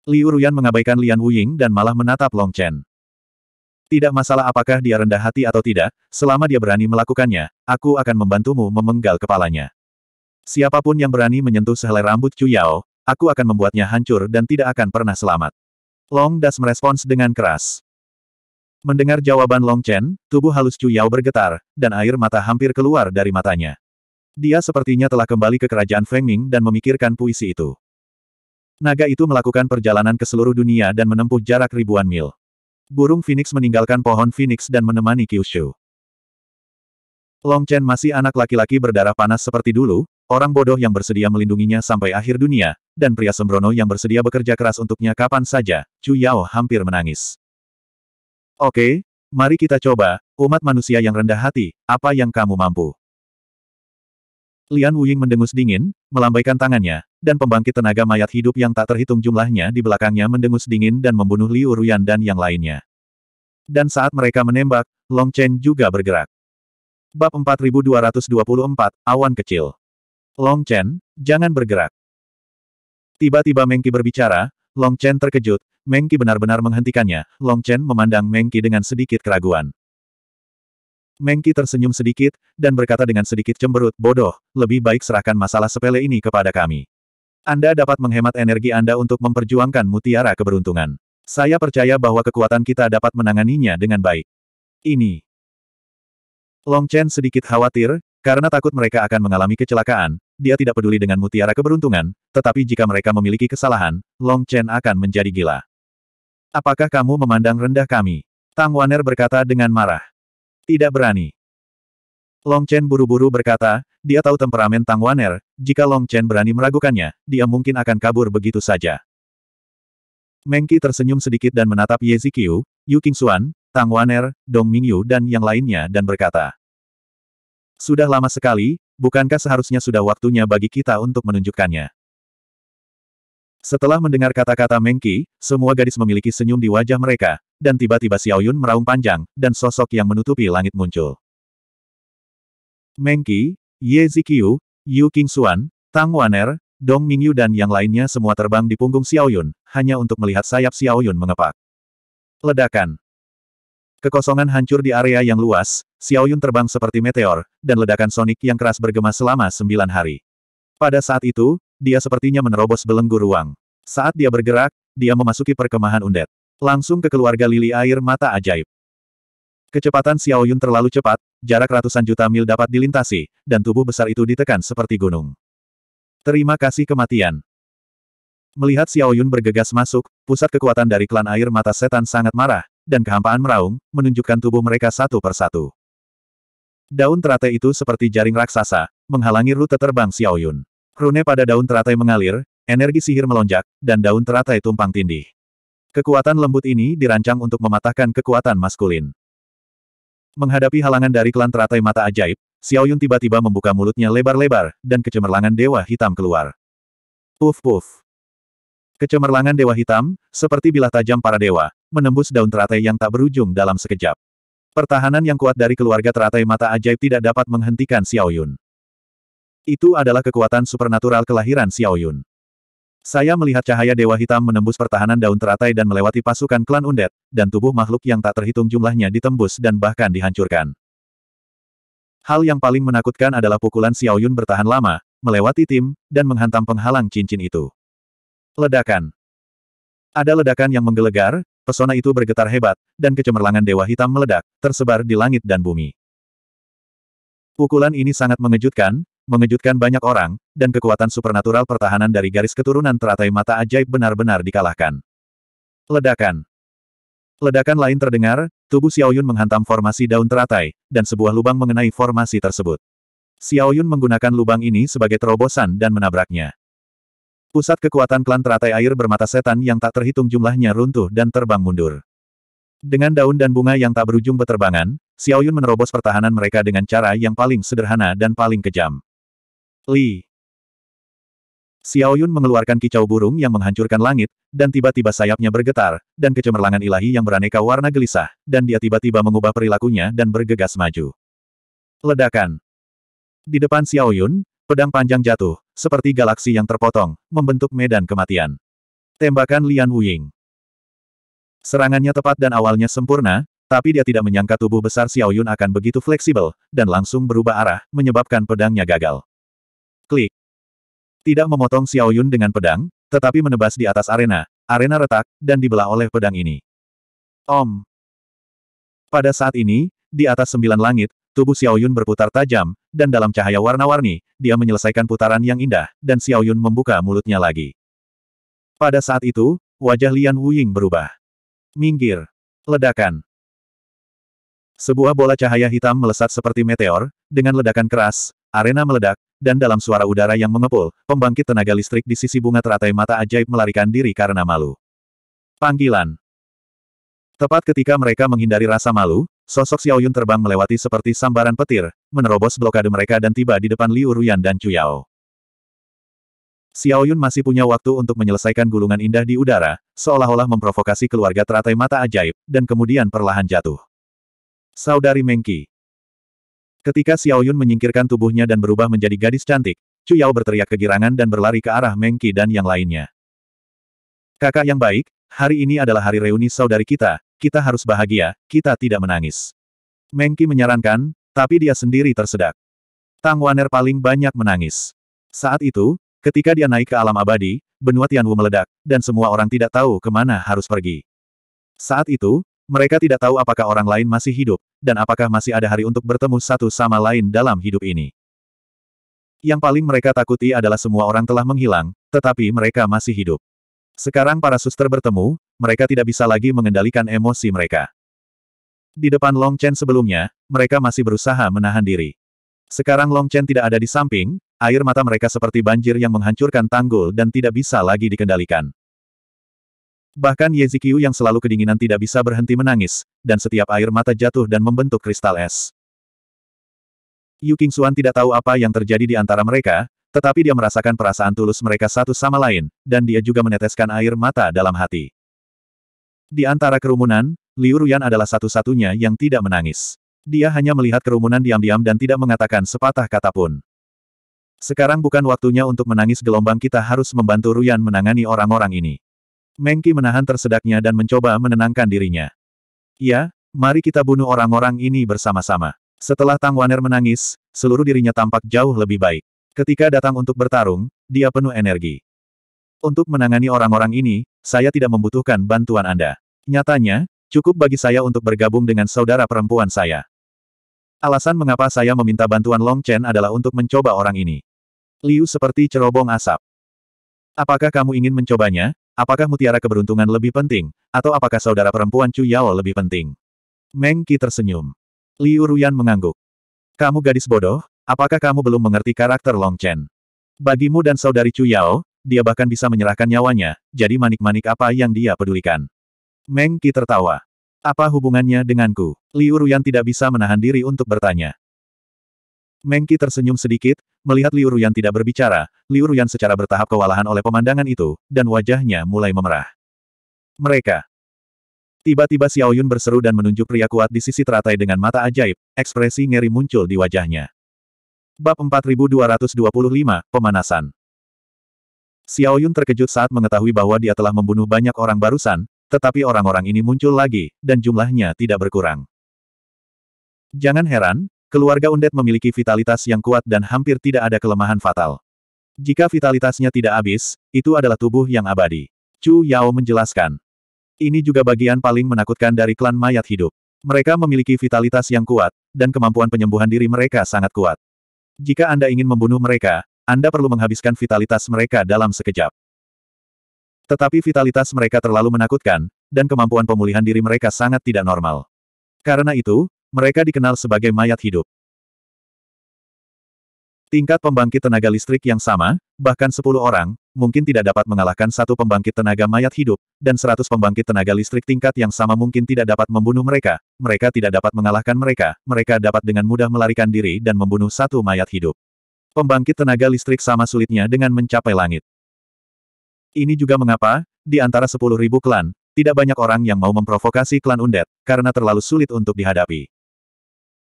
Liu Ruyan mengabaikan Lian Wuying dan malah menatap Long Chen. Tidak masalah apakah dia rendah hati atau tidak, selama dia berani melakukannya, aku akan membantumu memenggal kepalanya. Siapapun yang berani menyentuh sehelai rambut Chu Yao, aku akan membuatnya hancur dan tidak akan pernah selamat. Long Das merespons dengan keras. Mendengar jawaban Long Chen, tubuh halus Chu Yao bergetar, dan air mata hampir keluar dari matanya. Dia sepertinya telah kembali ke kerajaan Feng Ming dan memikirkan puisi itu. Naga itu melakukan perjalanan ke seluruh dunia dan menempuh jarak ribuan mil. Burung Phoenix meninggalkan pohon Phoenix dan menemani Kyushu. Long Chen masih anak laki-laki berdarah panas seperti dulu, orang bodoh yang bersedia melindunginya sampai akhir dunia, dan pria sembrono yang bersedia bekerja keras untuknya kapan saja, Chu Yao hampir menangis. Oke, mari kita coba, umat manusia yang rendah hati, apa yang kamu mampu. Lian Wuying mendengus dingin, melambaikan tangannya, dan pembangkit tenaga mayat hidup yang tak terhitung jumlahnya di belakangnya mendengus dingin dan membunuh Liu Ruyan dan yang lainnya. Dan saat mereka menembak, Long Chen juga bergerak. Bab 4224, Awan Kecil Long Chen, jangan bergerak. Tiba-tiba Mengki berbicara, Long Chen terkejut, Mengki benar-benar menghentikannya. Long Chen memandang Mengki dengan sedikit keraguan. Mengki tersenyum sedikit, dan berkata dengan sedikit cemberut, bodoh, lebih baik serahkan masalah sepele ini kepada kami. Anda dapat menghemat energi Anda untuk memperjuangkan mutiara keberuntungan. Saya percaya bahwa kekuatan kita dapat menanganinya dengan baik. Ini. Long Chen sedikit khawatir, karena takut mereka akan mengalami kecelakaan, dia tidak peduli dengan mutiara keberuntungan, tetapi jika mereka memiliki kesalahan, Long Chen akan menjadi gila. Apakah kamu memandang rendah kami? Tang Waner berkata dengan marah. Tidak berani. Long Chen buru-buru berkata, dia tahu temperamen Tang Waner, jika Long Chen berani meragukannya, dia mungkin akan kabur begitu saja. Mengki tersenyum sedikit dan menatap Ye Zikyu, Yu Qingxuan, Tang Waner, Dong Mingyu dan yang lainnya dan berkata. Sudah lama sekali, bukankah seharusnya sudah waktunya bagi kita untuk menunjukkannya? Setelah mendengar kata-kata Mengki, semua gadis memiliki senyum di wajah mereka, dan tiba-tiba Xiao Yun meraung panjang, dan sosok yang menutupi langit muncul. Mengki, Ye Zikyu, Yu Qingxuan, Tang Waner, Dong Mingyu dan yang lainnya semua terbang di punggung Xiao Yun, hanya untuk melihat sayap Xiao Yun mengepak. Ledakan. Kekosongan hancur di area yang luas, Xiao Yun terbang seperti meteor, dan ledakan sonik yang keras bergema selama sembilan hari. Pada saat itu, dia sepertinya menerobos belenggu ruang. Saat dia bergerak, dia memasuki perkemahan undet. Langsung ke keluarga lili air mata ajaib. Kecepatan Xiao Yun terlalu cepat, jarak ratusan juta mil dapat dilintasi, dan tubuh besar itu ditekan seperti gunung. Terima kasih kematian. Melihat Xiao Yun bergegas masuk, pusat kekuatan dari klan air mata setan sangat marah, dan kehampaan meraung, menunjukkan tubuh mereka satu persatu. Daun teratai itu seperti jaring raksasa, menghalangi rute terbang Xiao Yun. Rune pada daun teratai mengalir, energi sihir melonjak, dan daun teratai tumpang tindih. Kekuatan lembut ini dirancang untuk mematahkan kekuatan maskulin. Menghadapi halangan dari klan teratai mata ajaib, Xiao Yun tiba-tiba membuka mulutnya lebar-lebar, dan kecemerlangan dewa hitam keluar. Puf puf. Kecemerlangan dewa hitam, seperti bilah tajam para dewa, menembus daun teratai yang tak berujung dalam sekejap. Pertahanan yang kuat dari keluarga teratai mata ajaib tidak dapat menghentikan Xiao Yun. Itu adalah kekuatan supernatural kelahiran Xiaoyun. Saya melihat cahaya dewa hitam menembus pertahanan daun teratai dan melewati pasukan klan Undet, dan tubuh makhluk yang tak terhitung jumlahnya ditembus dan bahkan dihancurkan. Hal yang paling menakutkan adalah pukulan Xiaoyun bertahan lama, melewati tim, dan menghantam penghalang cincin itu. Ledakan. Ada ledakan yang menggelegar, pesona itu bergetar hebat, dan kecemerlangan dewa hitam meledak, tersebar di langit dan bumi. Pukulan ini sangat mengejutkan, mengejutkan banyak orang, dan kekuatan supernatural pertahanan dari garis keturunan teratai mata ajaib benar-benar dikalahkan. Ledakan Ledakan lain terdengar, tubuh Xiaoyun menghantam formasi daun teratai, dan sebuah lubang mengenai formasi tersebut. Xiaoyun menggunakan lubang ini sebagai terobosan dan menabraknya. Pusat kekuatan klan teratai air bermata setan yang tak terhitung jumlahnya runtuh dan terbang mundur. Dengan daun dan bunga yang tak berujung beterbangan, Xiaoyun menerobos pertahanan mereka dengan cara yang paling sederhana dan paling kejam. Li. Xiaoyun mengeluarkan kicau burung yang menghancurkan langit, dan tiba-tiba sayapnya bergetar, dan kecemerlangan ilahi yang beraneka warna gelisah, dan dia tiba-tiba mengubah perilakunya dan bergegas maju. Ledakan. Di depan Xiaoyun, pedang panjang jatuh, seperti galaksi yang terpotong, membentuk medan kematian. Tembakan Lian Wuying. Serangannya tepat dan awalnya sempurna, tapi dia tidak menyangka tubuh besar Xiaoyun akan begitu fleksibel, dan langsung berubah arah, menyebabkan pedangnya gagal. Klik. Tidak memotong Xiao Yun dengan pedang, tetapi menebas di atas arena, arena retak, dan dibelah oleh pedang ini. Om. Pada saat ini, di atas sembilan langit, tubuh Xiao Yun berputar tajam, dan dalam cahaya warna-warni, dia menyelesaikan putaran yang indah, dan Xiao Yun membuka mulutnya lagi. Pada saat itu, wajah Lian Wuying berubah. Minggir. Ledakan. Sebuah bola cahaya hitam melesat seperti meteor, dengan ledakan keras, Arena meledak, dan dalam suara udara yang mengepul, pembangkit tenaga listrik di sisi bunga teratai mata ajaib melarikan diri karena malu. Panggilan Tepat ketika mereka menghindari rasa malu, sosok Xiao Yun terbang melewati seperti sambaran petir, menerobos blokade mereka dan tiba di depan Liu Ruyan dan Chu Yao. Xiao Yun masih punya waktu untuk menyelesaikan gulungan indah di udara, seolah-olah memprovokasi keluarga teratai mata ajaib, dan kemudian perlahan jatuh. Saudari Mengki Ketika Xiao Yun menyingkirkan tubuhnya dan berubah menjadi gadis cantik, Chu Yao berteriak kegirangan dan berlari ke arah Mengki dan yang lainnya. Kakak yang baik, hari ini adalah hari reuni saudari kita, kita harus bahagia, kita tidak menangis. Mengki menyarankan, tapi dia sendiri tersedak. Tang Waner paling banyak menangis. Saat itu, ketika dia naik ke alam abadi, benua Tianwu meledak, dan semua orang tidak tahu kemana harus pergi. Saat itu, mereka tidak tahu apakah orang lain masih hidup, dan apakah masih ada hari untuk bertemu satu sama lain dalam hidup ini. Yang paling mereka takuti adalah semua orang telah menghilang, tetapi mereka masih hidup. Sekarang para suster bertemu, mereka tidak bisa lagi mengendalikan emosi mereka. Di depan Long Chen sebelumnya, mereka masih berusaha menahan diri. Sekarang Long Chen tidak ada di samping, air mata mereka seperti banjir yang menghancurkan tanggul dan tidak bisa lagi dikendalikan. Bahkan Yezikiu yang selalu kedinginan tidak bisa berhenti menangis, dan setiap air mata jatuh dan membentuk kristal es. Yu Qingxuan tidak tahu apa yang terjadi di antara mereka, tetapi dia merasakan perasaan tulus mereka satu sama lain, dan dia juga meneteskan air mata dalam hati. Di antara kerumunan, Liu Ruyan adalah satu-satunya yang tidak menangis. Dia hanya melihat kerumunan diam-diam dan tidak mengatakan sepatah kata pun. Sekarang bukan waktunya untuk menangis gelombang kita harus membantu Ruyan menangani orang-orang ini. Mengki menahan tersedaknya dan mencoba menenangkan dirinya. Ya, mari kita bunuh orang-orang ini bersama-sama. Setelah Tang Waner menangis, seluruh dirinya tampak jauh lebih baik. Ketika datang untuk bertarung, dia penuh energi. Untuk menangani orang-orang ini, saya tidak membutuhkan bantuan Anda. Nyatanya, cukup bagi saya untuk bergabung dengan saudara perempuan saya. Alasan mengapa saya meminta bantuan Long Chen adalah untuk mencoba orang ini. Liu seperti cerobong asap. Apakah kamu ingin mencobanya? apakah mutiara keberuntungan lebih penting, atau apakah saudara perempuan Chu Yao lebih penting? Meng Qi tersenyum. Liu Ruyan mengangguk. Kamu gadis bodoh, apakah kamu belum mengerti karakter Long Chen? Bagimu dan saudari Chu Yao, dia bahkan bisa menyerahkan nyawanya, jadi manik-manik apa yang dia pedulikan. Meng Qi tertawa. Apa hubungannya denganku? Liu Ruyan tidak bisa menahan diri untuk bertanya. Mengki tersenyum sedikit, melihat Liu Ruyan tidak berbicara, Liu Ruyan secara bertahap kewalahan oleh pemandangan itu, dan wajahnya mulai memerah. Mereka. Tiba-tiba Xiao Yun berseru dan menunjuk pria kuat di sisi teratai dengan mata ajaib, ekspresi ngeri muncul di wajahnya. Bab 4225, Pemanasan Xiao Yun terkejut saat mengetahui bahwa dia telah membunuh banyak orang barusan, tetapi orang-orang ini muncul lagi, dan jumlahnya tidak berkurang. Jangan heran, Keluarga Undet memiliki vitalitas yang kuat dan hampir tidak ada kelemahan fatal. Jika vitalitasnya tidak habis, itu adalah tubuh yang abadi. Chu Yao menjelaskan. Ini juga bagian paling menakutkan dari klan mayat hidup. Mereka memiliki vitalitas yang kuat, dan kemampuan penyembuhan diri mereka sangat kuat. Jika Anda ingin membunuh mereka, Anda perlu menghabiskan vitalitas mereka dalam sekejap. Tetapi vitalitas mereka terlalu menakutkan, dan kemampuan pemulihan diri mereka sangat tidak normal. Karena itu, mereka dikenal sebagai mayat hidup. Tingkat pembangkit tenaga listrik yang sama, bahkan 10 orang, mungkin tidak dapat mengalahkan satu pembangkit tenaga mayat hidup, dan 100 pembangkit tenaga listrik tingkat yang sama mungkin tidak dapat membunuh mereka, mereka tidak dapat mengalahkan mereka, mereka dapat dengan mudah melarikan diri dan membunuh satu mayat hidup. Pembangkit tenaga listrik sama sulitnya dengan mencapai langit. Ini juga mengapa, di antara 10.000 klan, tidak banyak orang yang mau memprovokasi klan Undead, karena terlalu sulit untuk dihadapi.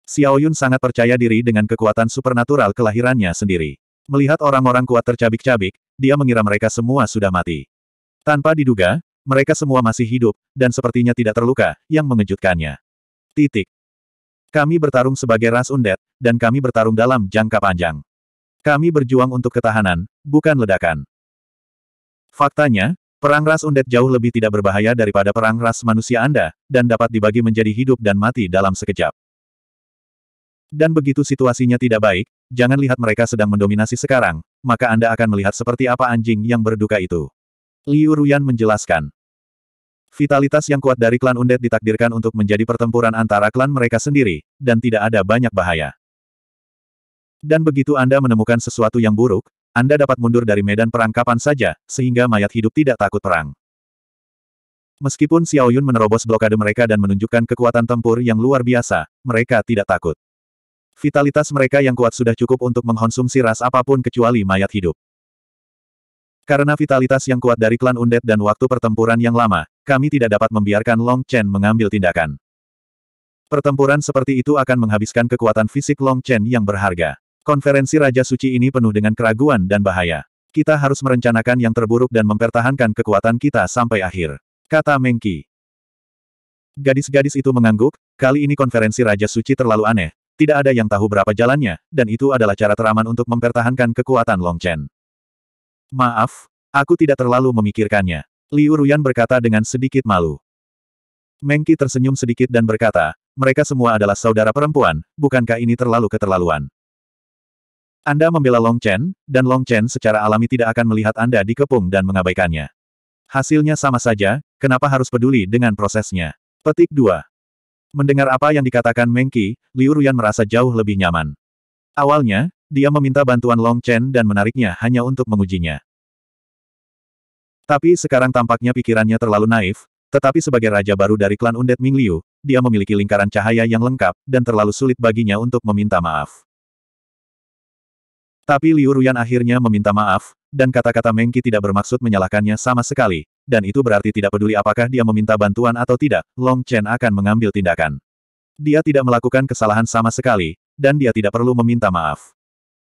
Xiao Yun sangat percaya diri dengan kekuatan supernatural kelahirannya sendiri. Melihat orang-orang kuat tercabik-cabik, dia mengira mereka semua sudah mati. Tanpa diduga, mereka semua masih hidup, dan sepertinya tidak terluka, yang mengejutkannya. Titik. Kami bertarung sebagai ras undet, dan kami bertarung dalam jangka panjang. Kami berjuang untuk ketahanan, bukan ledakan. Faktanya, perang ras undet jauh lebih tidak berbahaya daripada perang ras manusia Anda, dan dapat dibagi menjadi hidup dan mati dalam sekejap. Dan begitu situasinya tidak baik, jangan lihat mereka sedang mendominasi sekarang, maka Anda akan melihat seperti apa anjing yang berduka itu. Liu Ruyan menjelaskan. Vitalitas yang kuat dari klan Undet ditakdirkan untuk menjadi pertempuran antara klan mereka sendiri, dan tidak ada banyak bahaya. Dan begitu Anda menemukan sesuatu yang buruk, Anda dapat mundur dari medan perang kapan saja, sehingga mayat hidup tidak takut perang. Meskipun Xiaoyun menerobos blokade mereka dan menunjukkan kekuatan tempur yang luar biasa, mereka tidak takut. Vitalitas mereka yang kuat sudah cukup untuk mengkonsumsi ras apapun kecuali mayat hidup. Karena vitalitas yang kuat dari klan Undead dan waktu pertempuran yang lama, kami tidak dapat membiarkan Long Chen mengambil tindakan. Pertempuran seperti itu akan menghabiskan kekuatan fisik Long Chen yang berharga. Konferensi Raja Suci ini penuh dengan keraguan dan bahaya. Kita harus merencanakan yang terburuk dan mempertahankan kekuatan kita sampai akhir. Kata Mengki. Gadis-gadis itu mengangguk, kali ini konferensi Raja Suci terlalu aneh, tidak ada yang tahu berapa jalannya, dan itu adalah cara teraman untuk mempertahankan kekuatan Long Chen. Maaf, aku tidak terlalu memikirkannya. Liu Ruyan berkata dengan sedikit malu. Mengki tersenyum sedikit dan berkata, mereka semua adalah saudara perempuan, bukankah ini terlalu keterlaluan? Anda membela Long Chen, dan Long Chen secara alami tidak akan melihat Anda dikepung dan mengabaikannya. Hasilnya sama saja, kenapa harus peduli dengan prosesnya? Petik 2. Mendengar apa yang dikatakan Mengki, Liu Ruyan merasa jauh lebih nyaman. Awalnya, dia meminta bantuan Long Chen dan menariknya hanya untuk mengujinya. Tapi sekarang tampaknya pikirannya terlalu naif, tetapi sebagai raja baru dari klan Undead Ming Liu, dia memiliki lingkaran cahaya yang lengkap, dan terlalu sulit baginya untuk meminta maaf. Tapi Liu Ruyan akhirnya meminta maaf, dan kata-kata Mengki tidak bermaksud menyalahkannya sama sekali, dan itu berarti tidak peduli apakah dia meminta bantuan atau tidak, Long Chen akan mengambil tindakan. Dia tidak melakukan kesalahan sama sekali, dan dia tidak perlu meminta maaf.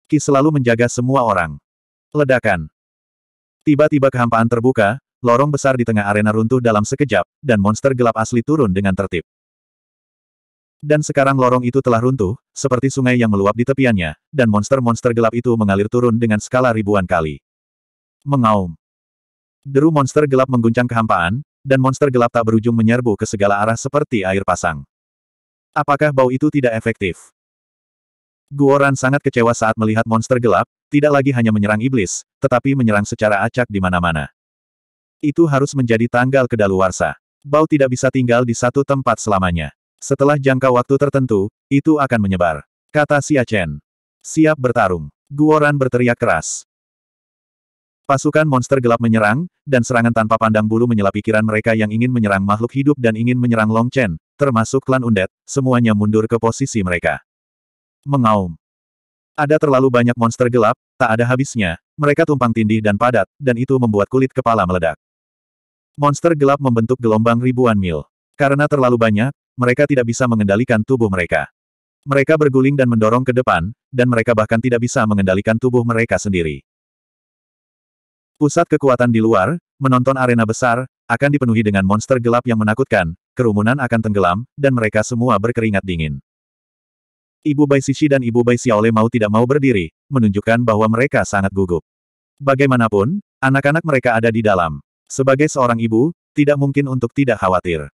Ki selalu menjaga semua orang. Ledakan. Tiba-tiba kehampaan terbuka, lorong besar di tengah arena runtuh dalam sekejap, dan monster gelap asli turun dengan tertib. Dan sekarang lorong itu telah runtuh, seperti sungai yang meluap di tepiannya, dan monster-monster gelap itu mengalir turun dengan skala ribuan kali mengaum. Deru monster gelap mengguncang kehampaan, dan monster gelap tak berujung menyerbu ke segala arah seperti air pasang. Apakah bau itu tidak efektif? Guoran sangat kecewa saat melihat monster gelap, tidak lagi hanya menyerang iblis, tetapi menyerang secara acak di mana-mana. Itu harus menjadi tanggal kedaluarsa. Bau tidak bisa tinggal di satu tempat selamanya. Setelah jangka waktu tertentu, itu akan menyebar. Kata Xia Chen. Siap bertarung. Guoran berteriak keras. Pasukan monster gelap menyerang, dan serangan tanpa pandang bulu menyela pikiran mereka yang ingin menyerang makhluk hidup dan ingin menyerang Long Chen, termasuk klan Undead, semuanya mundur ke posisi mereka. Mengaum. Ada terlalu banyak monster gelap, tak ada habisnya, mereka tumpang tindih dan padat, dan itu membuat kulit kepala meledak. Monster gelap membentuk gelombang ribuan mil. Karena terlalu banyak, mereka tidak bisa mengendalikan tubuh mereka. Mereka berguling dan mendorong ke depan, dan mereka bahkan tidak bisa mengendalikan tubuh mereka sendiri. Pusat kekuatan di luar, menonton arena besar, akan dipenuhi dengan monster gelap yang menakutkan, kerumunan akan tenggelam, dan mereka semua berkeringat dingin. Ibu Bai Sisi dan Ibu Bai Xiaole mau tidak mau berdiri, menunjukkan bahwa mereka sangat gugup. Bagaimanapun, anak-anak mereka ada di dalam. Sebagai seorang ibu, tidak mungkin untuk tidak khawatir.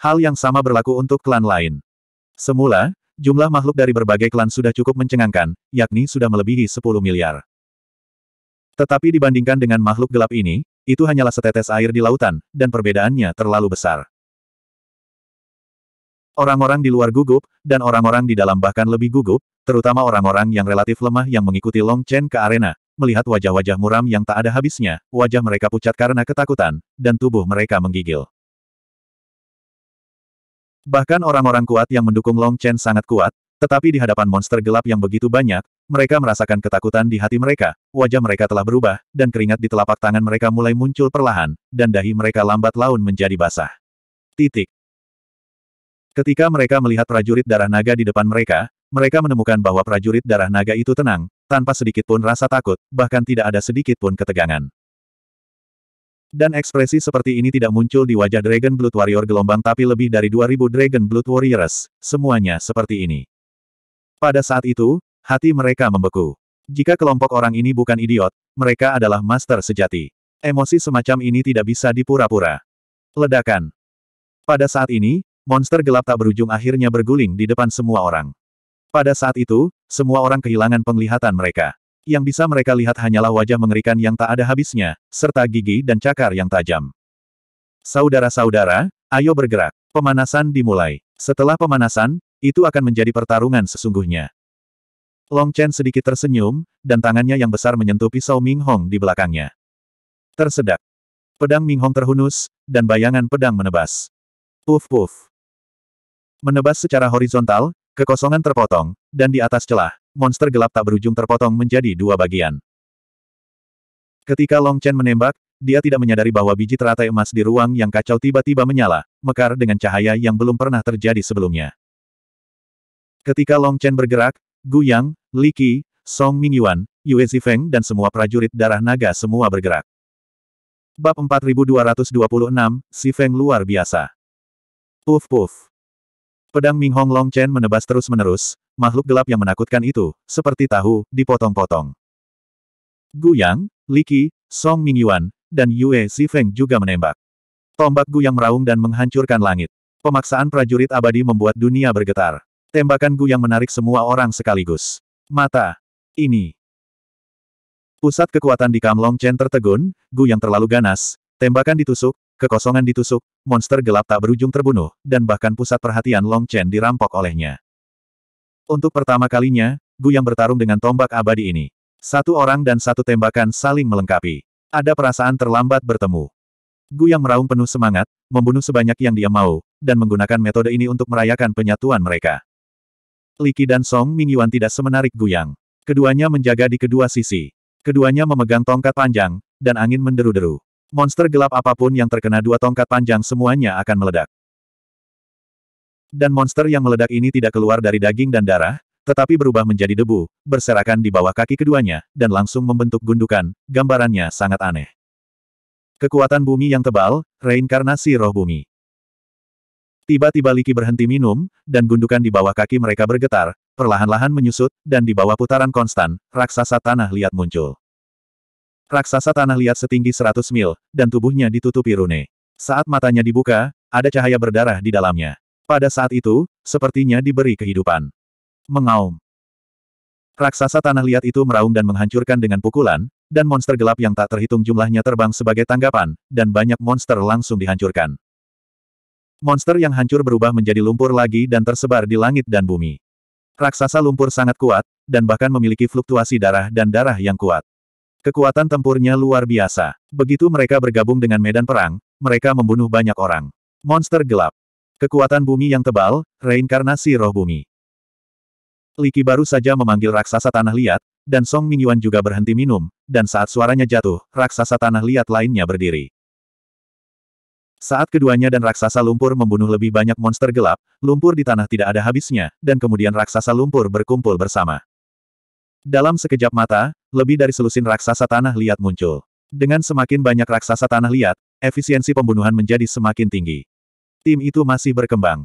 Hal yang sama berlaku untuk klan lain. Semula, jumlah makhluk dari berbagai klan sudah cukup mencengangkan, yakni sudah melebihi 10 miliar. Tetapi dibandingkan dengan makhluk gelap ini, itu hanyalah setetes air di lautan, dan perbedaannya terlalu besar. Orang-orang di luar gugup, dan orang-orang di dalam bahkan lebih gugup, terutama orang-orang yang relatif lemah yang mengikuti Long Chen ke arena, melihat wajah-wajah muram yang tak ada habisnya, wajah mereka pucat karena ketakutan, dan tubuh mereka menggigil. Bahkan orang-orang kuat yang mendukung Long Chen sangat kuat, tetapi di hadapan monster gelap yang begitu banyak, mereka merasakan ketakutan di hati mereka, wajah mereka telah berubah, dan keringat di telapak tangan mereka mulai muncul perlahan, dan dahi mereka lambat laun menjadi basah. Titik. Ketika mereka melihat prajurit darah naga di depan mereka, mereka menemukan bahwa prajurit darah naga itu tenang, tanpa sedikit pun rasa takut, bahkan tidak ada sedikit pun ketegangan. Dan ekspresi seperti ini tidak muncul di wajah Dragon Blood Warrior gelombang tapi lebih dari 2000 Dragon Blood Warriors, semuanya seperti ini. Pada saat itu, hati mereka membeku. Jika kelompok orang ini bukan idiot, mereka adalah master sejati. Emosi semacam ini tidak bisa dipura-pura. Ledakan. Pada saat ini, monster gelap tak berujung akhirnya berguling di depan semua orang. Pada saat itu, semua orang kehilangan penglihatan mereka. Yang bisa mereka lihat hanyalah wajah mengerikan yang tak ada habisnya, serta gigi dan cakar yang tajam. Saudara-saudara, ayo bergerak. Pemanasan dimulai. Setelah pemanasan, itu akan menjadi pertarungan sesungguhnya. Long Chen sedikit tersenyum, dan tangannya yang besar menyentuh pisau Ming Hong di belakangnya. Tersedak. Pedang Ming Hong terhunus, dan bayangan pedang menebas. Puf-puf. Menebas secara horizontal, kekosongan terpotong, dan di atas celah, monster gelap tak berujung terpotong menjadi dua bagian. Ketika Long Chen menembak, dia tidak menyadari bahwa biji teratai emas di ruang yang kacau tiba-tiba menyala, mekar dengan cahaya yang belum pernah terjadi sebelumnya. Ketika Long Chen bergerak, Gu Yang, Li Qi, Song Mingyuan, Yue Zifeng dan semua prajurit darah naga semua bergerak. Bab 4226, Zifeng luar biasa. Puf puf. Pedang Ming Hong Long Chen menebas terus-menerus, makhluk gelap yang menakutkan itu, seperti tahu, dipotong-potong. Gu Yang, Li Qi, Song Mingyuan, dan Yue Zifeng juga menembak. Tombak Gu Yang meraung dan menghancurkan langit. Pemaksaan prajurit abadi membuat dunia bergetar. Tembakan Gu yang menarik semua orang sekaligus. Mata. Ini. Pusat kekuatan di Kam Long Chen tertegun, Gu yang terlalu ganas, tembakan ditusuk, kekosongan ditusuk, monster gelap tak berujung terbunuh, dan bahkan pusat perhatian Long Chen dirampok olehnya. Untuk pertama kalinya, Gu yang bertarung dengan tombak abadi ini. Satu orang dan satu tembakan saling melengkapi. Ada perasaan terlambat bertemu. Gu yang meraung penuh semangat, membunuh sebanyak yang dia mau, dan menggunakan metode ini untuk merayakan penyatuan mereka. Liki dan Song Mingyuan tidak semenarik Guyang. Keduanya menjaga di kedua sisi. Keduanya memegang tongkat panjang, dan angin menderu-deru. Monster gelap apapun yang terkena dua tongkat panjang semuanya akan meledak. Dan monster yang meledak ini tidak keluar dari daging dan darah, tetapi berubah menjadi debu, berserakan di bawah kaki keduanya, dan langsung membentuk gundukan, gambarannya sangat aneh. Kekuatan bumi yang tebal, reinkarnasi roh bumi. Tiba-tiba Liki berhenti minum, dan gundukan di bawah kaki mereka bergetar, perlahan-lahan menyusut, dan di bawah putaran konstan, raksasa tanah liat muncul. Raksasa tanah liat setinggi 100 mil, dan tubuhnya ditutupi rune. Saat matanya dibuka, ada cahaya berdarah di dalamnya. Pada saat itu, sepertinya diberi kehidupan. Mengaum. Raksasa tanah liat itu meraung dan menghancurkan dengan pukulan, dan monster gelap yang tak terhitung jumlahnya terbang sebagai tanggapan, dan banyak monster langsung dihancurkan. Monster yang hancur berubah menjadi lumpur lagi dan tersebar di langit dan bumi. Raksasa lumpur sangat kuat, dan bahkan memiliki fluktuasi darah dan darah yang kuat. Kekuatan tempurnya luar biasa. Begitu mereka bergabung dengan medan perang, mereka membunuh banyak orang. Monster gelap. Kekuatan bumi yang tebal, reinkarnasi roh bumi. Liki baru saja memanggil raksasa tanah liat, dan Song Mingyuan juga berhenti minum, dan saat suaranya jatuh, raksasa tanah liat lainnya berdiri. Saat keduanya dan raksasa lumpur membunuh lebih banyak monster gelap, lumpur di tanah tidak ada habisnya, dan kemudian raksasa lumpur berkumpul bersama. Dalam sekejap mata, lebih dari selusin raksasa tanah liat muncul. Dengan semakin banyak raksasa tanah liat, efisiensi pembunuhan menjadi semakin tinggi. Tim itu masih berkembang.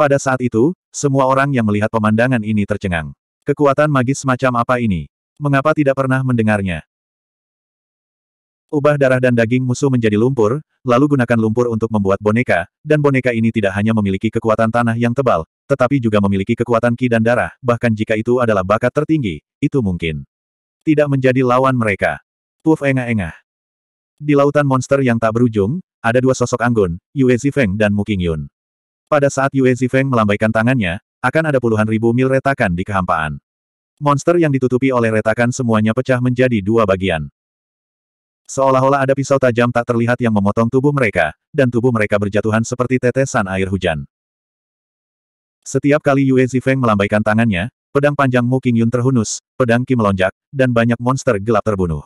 Pada saat itu, semua orang yang melihat pemandangan ini tercengang. Kekuatan magis semacam apa ini? Mengapa tidak pernah mendengarnya? Ubah darah dan daging musuh menjadi lumpur, lalu gunakan lumpur untuk membuat boneka, dan boneka ini tidak hanya memiliki kekuatan tanah yang tebal, tetapi juga memiliki kekuatan ki dan darah, bahkan jika itu adalah bakat tertinggi, itu mungkin. Tidak menjadi lawan mereka. Puf engah-engah. Di lautan monster yang tak berujung, ada dua sosok anggun, Yue Zifeng dan Mu Yun. Pada saat Yue Zifeng melambaikan tangannya, akan ada puluhan ribu mil retakan di kehampaan. Monster yang ditutupi oleh retakan semuanya pecah menjadi dua bagian. Seolah-olah ada pisau tajam tak terlihat yang memotong tubuh mereka, dan tubuh mereka berjatuhan seperti tetesan air hujan. Setiap kali Yue Zifeng melambaikan tangannya, pedang panjang Mu Yun terhunus, pedang Kim melonjak, dan banyak monster gelap terbunuh.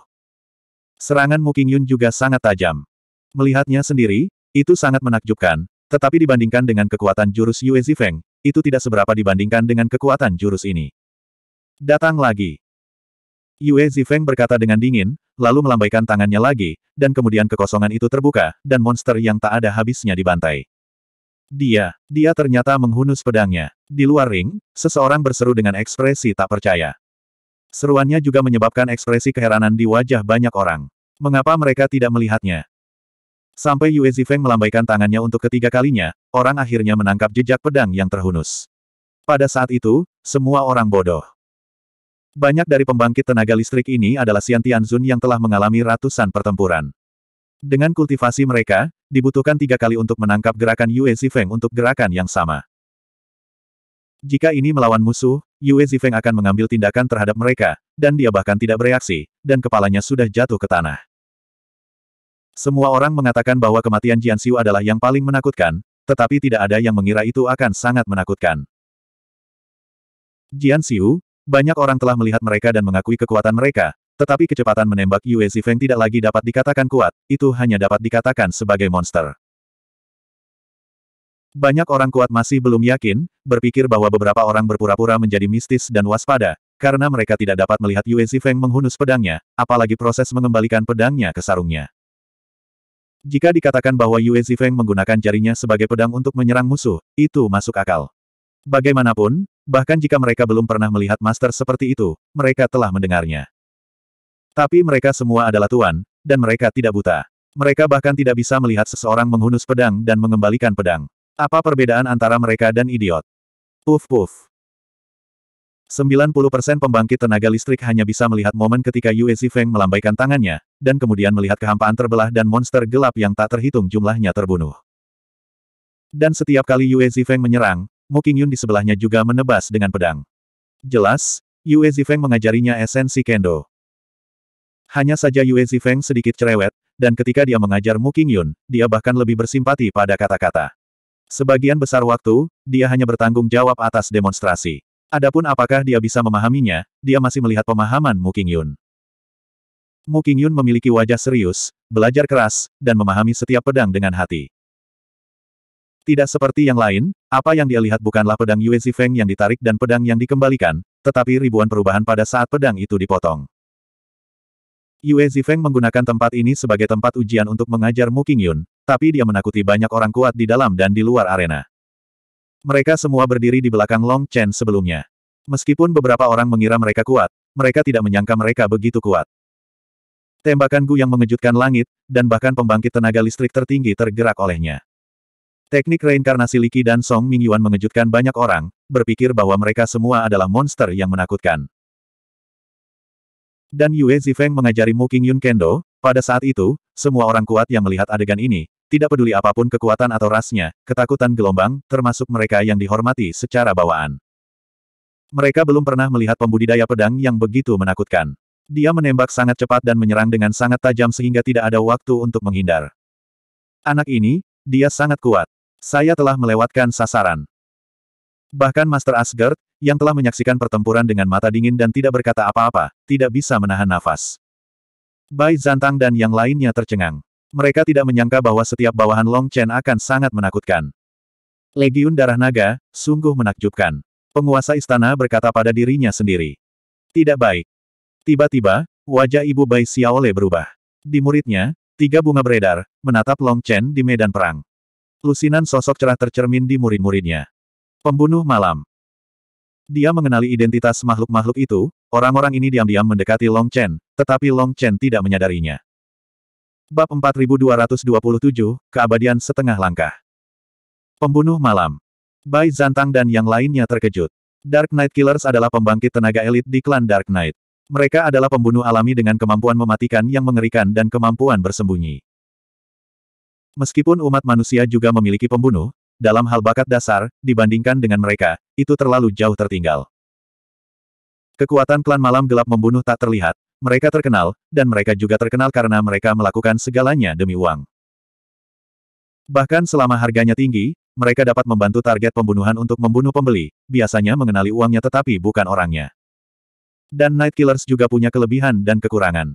Serangan Mu Yun juga sangat tajam. Melihatnya sendiri, itu sangat menakjubkan, tetapi dibandingkan dengan kekuatan jurus Yue Zifeng, itu tidak seberapa dibandingkan dengan kekuatan jurus ini. Datang lagi. Yue Zifeng berkata dengan dingin, lalu melambaikan tangannya lagi, dan kemudian kekosongan itu terbuka, dan monster yang tak ada habisnya dibantai. Dia, dia ternyata menghunus pedangnya. Di luar ring, seseorang berseru dengan ekspresi tak percaya. Seruannya juga menyebabkan ekspresi keheranan di wajah banyak orang. Mengapa mereka tidak melihatnya? Sampai Yue Zifeng melambaikan tangannya untuk ketiga kalinya, orang akhirnya menangkap jejak pedang yang terhunus. Pada saat itu, semua orang bodoh. Banyak dari pembangkit tenaga listrik ini adalah Xian Tianzun yang telah mengalami ratusan pertempuran. Dengan kultivasi mereka, dibutuhkan tiga kali untuk menangkap gerakan Yue Zifeng untuk gerakan yang sama. Jika ini melawan musuh, Yue Zifeng akan mengambil tindakan terhadap mereka, dan dia bahkan tidak bereaksi, dan kepalanya sudah jatuh ke tanah. Semua orang mengatakan bahwa kematian Jian Xiu adalah yang paling menakutkan, tetapi tidak ada yang mengira itu akan sangat menakutkan. Jian Xiu, banyak orang telah melihat mereka dan mengakui kekuatan mereka, tetapi kecepatan menembak Yue Zifeng tidak lagi dapat dikatakan kuat, itu hanya dapat dikatakan sebagai monster. Banyak orang kuat masih belum yakin, berpikir bahwa beberapa orang berpura-pura menjadi mistis dan waspada, karena mereka tidak dapat melihat Yue Zifeng menghunus pedangnya, apalagi proses mengembalikan pedangnya ke sarungnya. Jika dikatakan bahwa Yue Zifeng menggunakan jarinya sebagai pedang untuk menyerang musuh, itu masuk akal. Bagaimanapun, bahkan jika mereka belum pernah melihat master seperti itu, mereka telah mendengarnya. Tapi mereka semua adalah tuan, dan mereka tidak buta. Mereka bahkan tidak bisa melihat seseorang menghunus pedang dan mengembalikan pedang. Apa perbedaan antara mereka dan idiot? Puf puf. 90% pembangkit tenaga listrik hanya bisa melihat momen ketika Yue Zifeng melambaikan tangannya, dan kemudian melihat kehampaan terbelah dan monster gelap yang tak terhitung jumlahnya terbunuh. Dan setiap kali Yue Zifeng menyerang, Mo Qingyun di sebelahnya juga menebas dengan pedang. Jelas, Yue Zifeng mengajarinya esensi kendo. Hanya saja Yue Zifeng sedikit cerewet, dan ketika dia mengajar Mu Qingyun, dia bahkan lebih bersimpati pada kata-kata. Sebagian besar waktu, dia hanya bertanggung jawab atas demonstrasi. Adapun apakah dia bisa memahaminya, dia masih melihat pemahaman Mu Qingyun. Mu Qingyun memiliki wajah serius, belajar keras, dan memahami setiap pedang dengan hati. Tidak seperti yang lain, apa yang dia lihat bukanlah pedang Yue Zifeng yang ditarik dan pedang yang dikembalikan, tetapi ribuan perubahan pada saat pedang itu dipotong. Yue Zifeng menggunakan tempat ini sebagai tempat ujian untuk mengajar Mu Qingyun, tapi dia menakuti banyak orang kuat di dalam dan di luar arena. Mereka semua berdiri di belakang Long Chen sebelumnya. Meskipun beberapa orang mengira mereka kuat, mereka tidak menyangka mereka begitu kuat. Tembakan Gu yang mengejutkan langit, dan bahkan pembangkit tenaga listrik tertinggi tergerak olehnya. Teknik reinkarnasi Liki dan Song Mingyuan mengejutkan banyak orang, berpikir bahwa mereka semua adalah monster yang menakutkan. Dan Yue Zifeng mengajari Mu Qingyun Kendo, pada saat itu, semua orang kuat yang melihat adegan ini, tidak peduli apapun kekuatan atau rasnya, ketakutan gelombang, termasuk mereka yang dihormati secara bawaan. Mereka belum pernah melihat pembudidaya pedang yang begitu menakutkan. Dia menembak sangat cepat dan menyerang dengan sangat tajam sehingga tidak ada waktu untuk menghindar. Anak ini, dia sangat kuat. Saya telah melewatkan sasaran. Bahkan Master Asgard, yang telah menyaksikan pertempuran dengan mata dingin dan tidak berkata apa-apa, tidak bisa menahan nafas. Bai Zantang dan yang lainnya tercengang. Mereka tidak menyangka bahwa setiap bawahan Long Chen akan sangat menakutkan. Legiun Darah Naga, sungguh menakjubkan. Penguasa istana berkata pada dirinya sendiri. Tidak baik. Tiba-tiba, wajah ibu Bai Xiaole berubah. Di muridnya, tiga bunga beredar, menatap Long Chen di medan perang. Lusinan sosok cerah tercermin di murid-muridnya. Pembunuh malam. Dia mengenali identitas makhluk-makhluk itu, orang-orang ini diam-diam mendekati Long Chen, tetapi Long Chen tidak menyadarinya. Bab 4227, Keabadian Setengah Langkah. Pembunuh Malam. Bai Zantang dan yang lainnya terkejut. Dark Knight Killers adalah pembangkit tenaga elit di klan Dark Knight. Mereka adalah pembunuh alami dengan kemampuan mematikan yang mengerikan dan kemampuan bersembunyi. Meskipun umat manusia juga memiliki pembunuh, dalam hal bakat dasar, dibandingkan dengan mereka, itu terlalu jauh tertinggal. Kekuatan klan malam gelap membunuh tak terlihat, mereka terkenal, dan mereka juga terkenal karena mereka melakukan segalanya demi uang. Bahkan selama harganya tinggi, mereka dapat membantu target pembunuhan untuk membunuh pembeli, biasanya mengenali uangnya tetapi bukan orangnya. Dan Night Killers juga punya kelebihan dan kekurangan.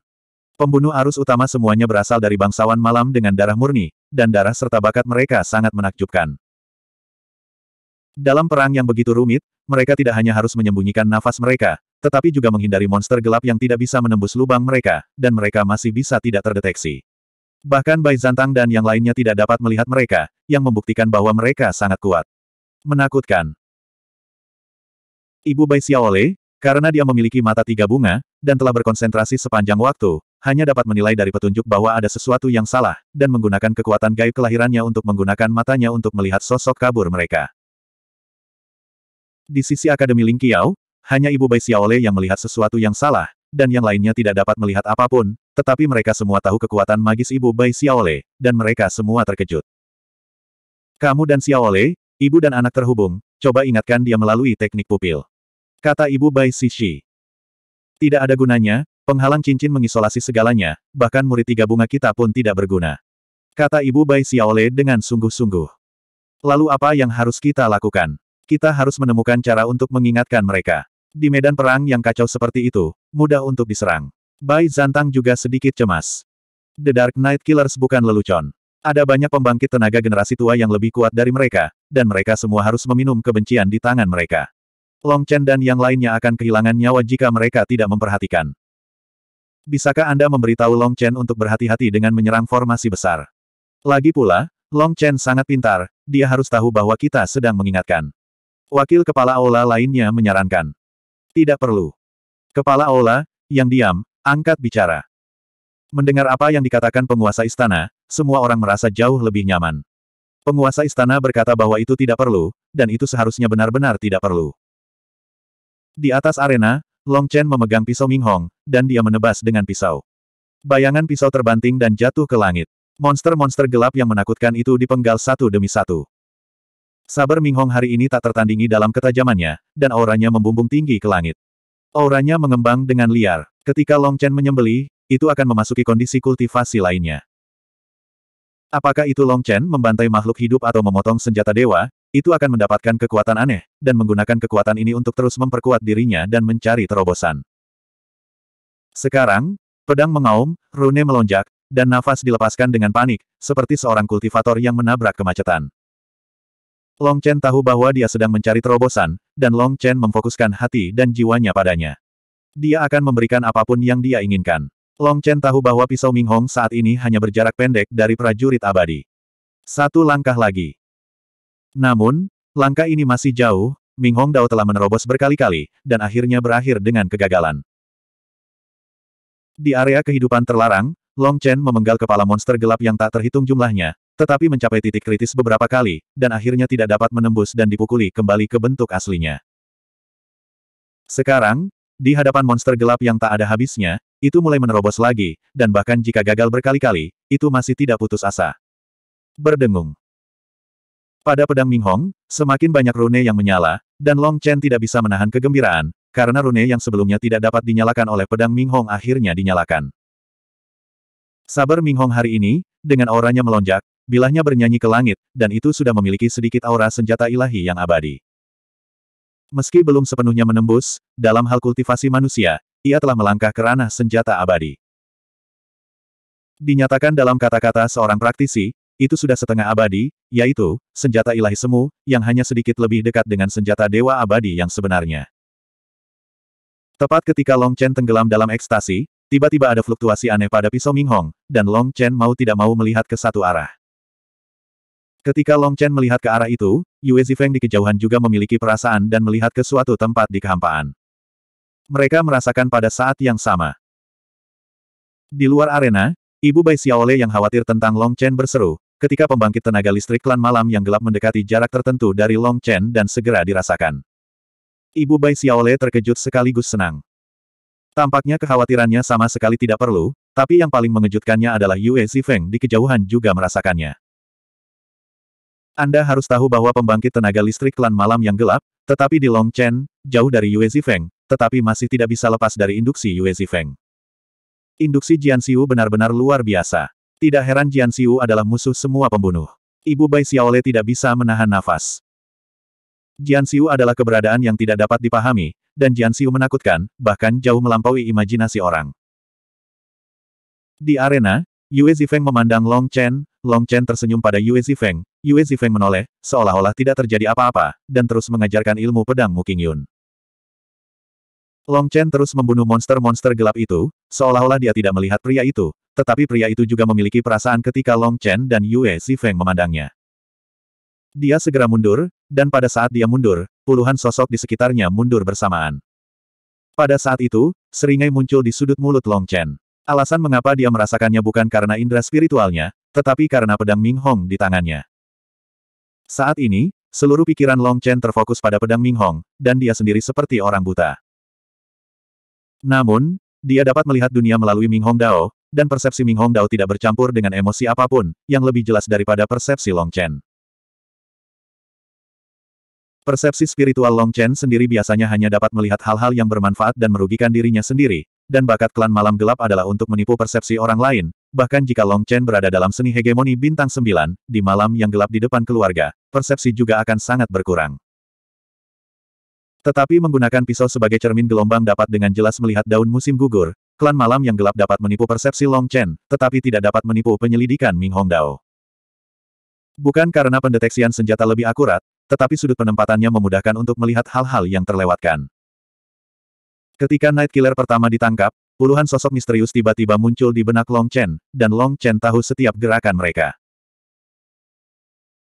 Pembunuh arus utama semuanya berasal dari bangsawan malam dengan darah murni, dan darah serta bakat mereka sangat menakjubkan. Dalam perang yang begitu rumit, mereka tidak hanya harus menyembunyikan nafas mereka, tetapi juga menghindari monster gelap yang tidak bisa menembus lubang mereka, dan mereka masih bisa tidak terdeteksi. Bahkan Bai Zantang dan yang lainnya tidak dapat melihat mereka, yang membuktikan bahwa mereka sangat kuat. Menakutkan. Ibu Bai Xiaole, karena dia memiliki mata tiga bunga, dan telah berkonsentrasi sepanjang waktu, hanya dapat menilai dari petunjuk bahwa ada sesuatu yang salah, dan menggunakan kekuatan gaib kelahirannya untuk menggunakan matanya untuk melihat sosok kabur mereka. Di sisi Akademi Ling Qiao, hanya Ibu Bai Xiaole yang melihat sesuatu yang salah, dan yang lainnya tidak dapat melihat apapun, tetapi mereka semua tahu kekuatan magis Ibu Bai Xiaole, dan mereka semua terkejut. Kamu dan Xiaole, ibu dan anak terhubung, coba ingatkan dia melalui teknik pupil. Kata Ibu Bai Xixi. Tidak ada gunanya, Penghalang cincin mengisolasi segalanya, bahkan murid tiga bunga kita pun tidak berguna. Kata Ibu Bai Xiaole dengan sungguh-sungguh. Lalu apa yang harus kita lakukan? Kita harus menemukan cara untuk mengingatkan mereka. Di medan perang yang kacau seperti itu, mudah untuk diserang. Bai Zantang juga sedikit cemas. The Dark Knight Killers bukan lelucon. Ada banyak pembangkit tenaga generasi tua yang lebih kuat dari mereka, dan mereka semua harus meminum kebencian di tangan mereka. Long Chen dan yang lainnya akan kehilangan nyawa jika mereka tidak memperhatikan bisakah Anda memberitahu Long Chen untuk berhati-hati dengan menyerang formasi besar? Lagi pula, Long Chen sangat pintar, dia harus tahu bahwa kita sedang mengingatkan. Wakil Kepala Aula lainnya menyarankan. Tidak perlu. Kepala Aula, yang diam, angkat bicara. Mendengar apa yang dikatakan penguasa istana, semua orang merasa jauh lebih nyaman. Penguasa istana berkata bahwa itu tidak perlu, dan itu seharusnya benar-benar tidak perlu. Di atas arena, Long Chen memegang pisau Ming Hong, dan dia menebas dengan pisau. Bayangan pisau terbanting dan jatuh ke langit. Monster-monster gelap yang menakutkan itu dipenggal satu demi satu. Sabar Ming Hong hari ini tak tertandingi dalam ketajamannya, dan auranya membumbung tinggi ke langit. Auranya mengembang dengan liar. Ketika Long Chen menyembeli, itu akan memasuki kondisi kultivasi lainnya. Apakah itu Long Chen membantai makhluk hidup atau memotong senjata dewa, itu akan mendapatkan kekuatan aneh, dan menggunakan kekuatan ini untuk terus memperkuat dirinya dan mencari terobosan. Sekarang, pedang mengaum, rune melonjak, dan nafas dilepaskan dengan panik, seperti seorang kultivator yang menabrak kemacetan. Long Chen tahu bahwa dia sedang mencari terobosan, dan Long Chen memfokuskan hati dan jiwanya padanya. Dia akan memberikan apapun yang dia inginkan. Long Chen tahu bahwa pisau Ming Hong saat ini hanya berjarak pendek dari prajurit abadi. Satu langkah lagi. Namun, langkah ini masih jauh, Ming Hong Dao telah menerobos berkali-kali, dan akhirnya berakhir dengan kegagalan. Di area kehidupan terlarang, Long Chen memenggal kepala monster gelap yang tak terhitung jumlahnya, tetapi mencapai titik kritis beberapa kali, dan akhirnya tidak dapat menembus dan dipukuli kembali ke bentuk aslinya. Sekarang, di hadapan monster gelap yang tak ada habisnya, itu mulai menerobos lagi, dan bahkan jika gagal berkali-kali, itu masih tidak putus asa. Berdengung. Pada pedang Ming Hong, semakin banyak rune yang menyala, dan Long Chen tidak bisa menahan kegembiraan, karena rune yang sebelumnya tidak dapat dinyalakan oleh pedang Ming Hong akhirnya dinyalakan. Sabar Ming Hong hari ini, dengan auranya melonjak, bilahnya bernyanyi ke langit, dan itu sudah memiliki sedikit aura senjata ilahi yang abadi. Meski belum sepenuhnya menembus, dalam hal kultivasi manusia, ia telah melangkah ke ranah senjata abadi. Dinyatakan dalam kata-kata seorang praktisi, itu sudah setengah abadi, yaitu, senjata ilahi semu, yang hanya sedikit lebih dekat dengan senjata dewa abadi yang sebenarnya. Tepat ketika Long Chen tenggelam dalam ekstasi, tiba-tiba ada fluktuasi aneh pada pisau Ming Hong, dan Long Chen mau tidak mau melihat ke satu arah. Ketika Long Chen melihat ke arah itu, Yue Zifeng di kejauhan juga memiliki perasaan dan melihat ke suatu tempat di kehampaan. Mereka merasakan pada saat yang sama. Di luar arena, Ibu Bai Xiaole yang khawatir tentang Long Chen berseru, ketika pembangkit tenaga listrik klan malam yang gelap mendekati jarak tertentu dari Long Chen dan segera dirasakan. Ibu Bai Xiaole terkejut sekaligus senang. Tampaknya kekhawatirannya sama sekali tidak perlu, tapi yang paling mengejutkannya adalah Yue Zifeng di kejauhan juga merasakannya. Anda harus tahu bahwa pembangkit tenaga listrik klan malam yang gelap, tetapi di Long Chen, jauh dari Yue Zifeng, tetapi masih tidak bisa lepas dari induksi Yue Zifeng. Induksi Jian Siu benar-benar luar biasa. Tidak heran Jian Xiu adalah musuh semua pembunuh. Ibu Bai Xiaole tidak bisa menahan nafas. Jian Xiu adalah keberadaan yang tidak dapat dipahami, dan Jian Xiu menakutkan, bahkan jauh melampaui imajinasi orang. Di arena, Yue Zifeng memandang Long Chen, Long Chen tersenyum pada Yue Zifeng, Yue Zifeng menoleh, seolah-olah tidak terjadi apa-apa, dan terus mengajarkan ilmu pedang Muking Yun. Long Chen terus membunuh monster-monster gelap itu, seolah-olah dia tidak melihat pria itu, tetapi pria itu juga memiliki perasaan ketika Long Chen dan Yue Zifeng memandangnya. Dia segera mundur, dan pada saat dia mundur, puluhan sosok di sekitarnya mundur bersamaan. Pada saat itu, seringai muncul di sudut mulut Long Chen. Alasan mengapa dia merasakannya bukan karena indera spiritualnya, tetapi karena pedang Ming Hong di tangannya. Saat ini, Seluruh pikiran Long Chen terfokus pada pedang Ming Hong, dan dia sendiri seperti orang buta. Namun, dia dapat melihat dunia melalui Ming Hong Dao, dan persepsi Ming Hong Dao tidak bercampur dengan emosi apapun, yang lebih jelas daripada persepsi Long Chen. Persepsi spiritual Long Chen sendiri biasanya hanya dapat melihat hal-hal yang bermanfaat dan merugikan dirinya sendiri, dan bakat klan malam gelap adalah untuk menipu persepsi orang lain, bahkan jika Long Chen berada dalam seni hegemoni bintang sembilan, di malam yang gelap di depan keluarga, persepsi juga akan sangat berkurang. Tetapi menggunakan pisau sebagai cermin gelombang dapat dengan jelas melihat daun musim gugur, klan malam yang gelap dapat menipu persepsi Long Chen, tetapi tidak dapat menipu penyelidikan Ming Hong Dao. Bukan karena pendeteksian senjata lebih akurat, tetapi sudut penempatannya memudahkan untuk melihat hal-hal yang terlewatkan. Ketika Night Killer pertama ditangkap, puluhan sosok misterius tiba-tiba muncul di benak Long Chen, dan Long Chen tahu setiap gerakan mereka.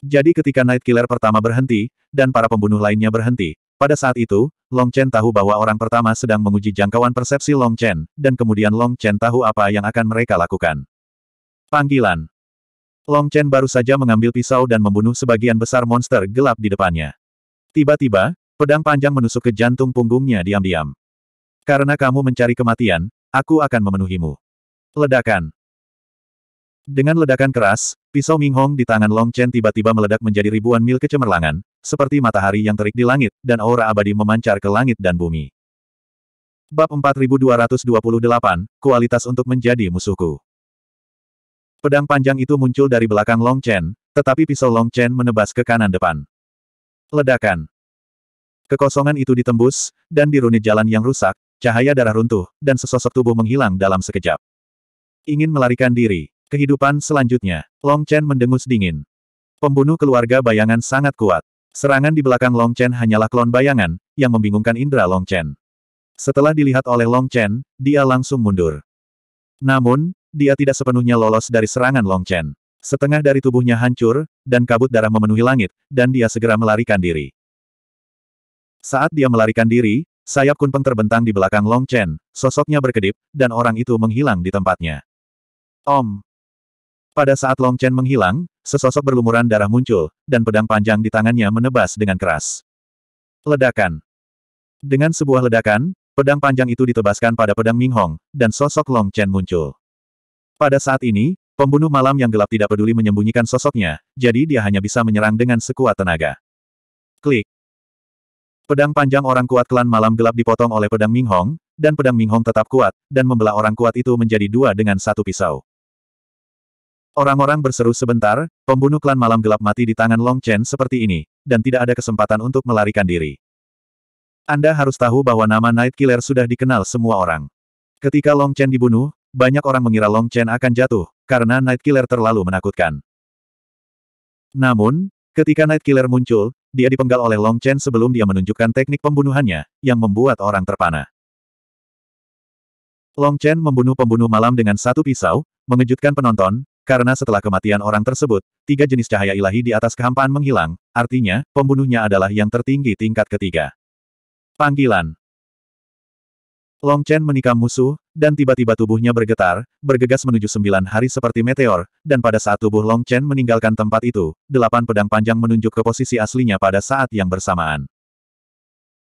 Jadi ketika Night Killer pertama berhenti, dan para pembunuh lainnya berhenti, pada saat itu, Long Chen tahu bahwa orang pertama sedang menguji jangkauan persepsi Long Chen, dan kemudian Long Chen tahu apa yang akan mereka lakukan. Panggilan Long Chen baru saja mengambil pisau dan membunuh sebagian besar monster gelap di depannya. Tiba-tiba, pedang panjang menusuk ke jantung punggungnya diam-diam. Karena kamu mencari kematian, aku akan memenuhimu. Ledakan. Dengan ledakan keras, pisau Ming Hong di tangan Long Chen tiba-tiba meledak menjadi ribuan mil kecemerlangan, seperti matahari yang terik di langit, dan aura abadi memancar ke langit dan bumi. Bab 4228, Kualitas untuk menjadi musuhku. Pedang panjang itu muncul dari belakang Long Chen, tetapi pisau Long Chen menebas ke kanan depan. Ledakan. Kekosongan itu ditembus, dan di runi jalan yang rusak, cahaya darah runtuh, dan sesosok tubuh menghilang dalam sekejap. Ingin melarikan diri, Kehidupan selanjutnya, Long Chen mendengus dingin. Pembunuh keluarga bayangan sangat kuat. Serangan di belakang Long Chen hanyalah klon bayangan, yang membingungkan indera Long Chen. Setelah dilihat oleh Long Chen, dia langsung mundur. Namun, dia tidak sepenuhnya lolos dari serangan Long Chen. Setengah dari tubuhnya hancur, dan kabut darah memenuhi langit, dan dia segera melarikan diri. Saat dia melarikan diri, sayap kunpeng terbentang di belakang Long Chen, sosoknya berkedip, dan orang itu menghilang di tempatnya. Om, pada saat Long Chen menghilang, sesosok berlumuran darah muncul, dan pedang panjang di tangannya menebas dengan keras. Ledakan. Dengan sebuah ledakan, pedang panjang itu ditebaskan pada pedang Ming Hong, dan sosok Long Chen muncul. Pada saat ini, pembunuh malam yang gelap tidak peduli menyembunyikan sosoknya, jadi dia hanya bisa menyerang dengan sekuat tenaga. Klik. Pedang panjang orang kuat klan malam gelap dipotong oleh pedang Ming Hong, dan pedang Ming Hong tetap kuat, dan membelah orang kuat itu menjadi dua dengan satu pisau. Orang-orang berseru sebentar, pembunuh klan malam gelap mati di tangan Long Chen seperti ini, dan tidak ada kesempatan untuk melarikan diri. Anda harus tahu bahwa nama Night Killer sudah dikenal semua orang. Ketika Long Chen dibunuh, banyak orang mengira Long Chen akan jatuh, karena Night Killer terlalu menakutkan. Namun, ketika Night Killer muncul, dia dipenggal oleh Long Chen sebelum dia menunjukkan teknik pembunuhannya, yang membuat orang terpana. Long Chen membunuh pembunuh malam dengan satu pisau, mengejutkan penonton, karena setelah kematian orang tersebut, tiga jenis cahaya ilahi di atas kehampaan menghilang, artinya, pembunuhnya adalah yang tertinggi tingkat ketiga. Panggilan Long Chen menikam musuh, dan tiba-tiba tubuhnya bergetar, bergegas menuju sembilan hari seperti meteor, dan pada saat tubuh Long Chen meninggalkan tempat itu, delapan pedang panjang menunjuk ke posisi aslinya pada saat yang bersamaan.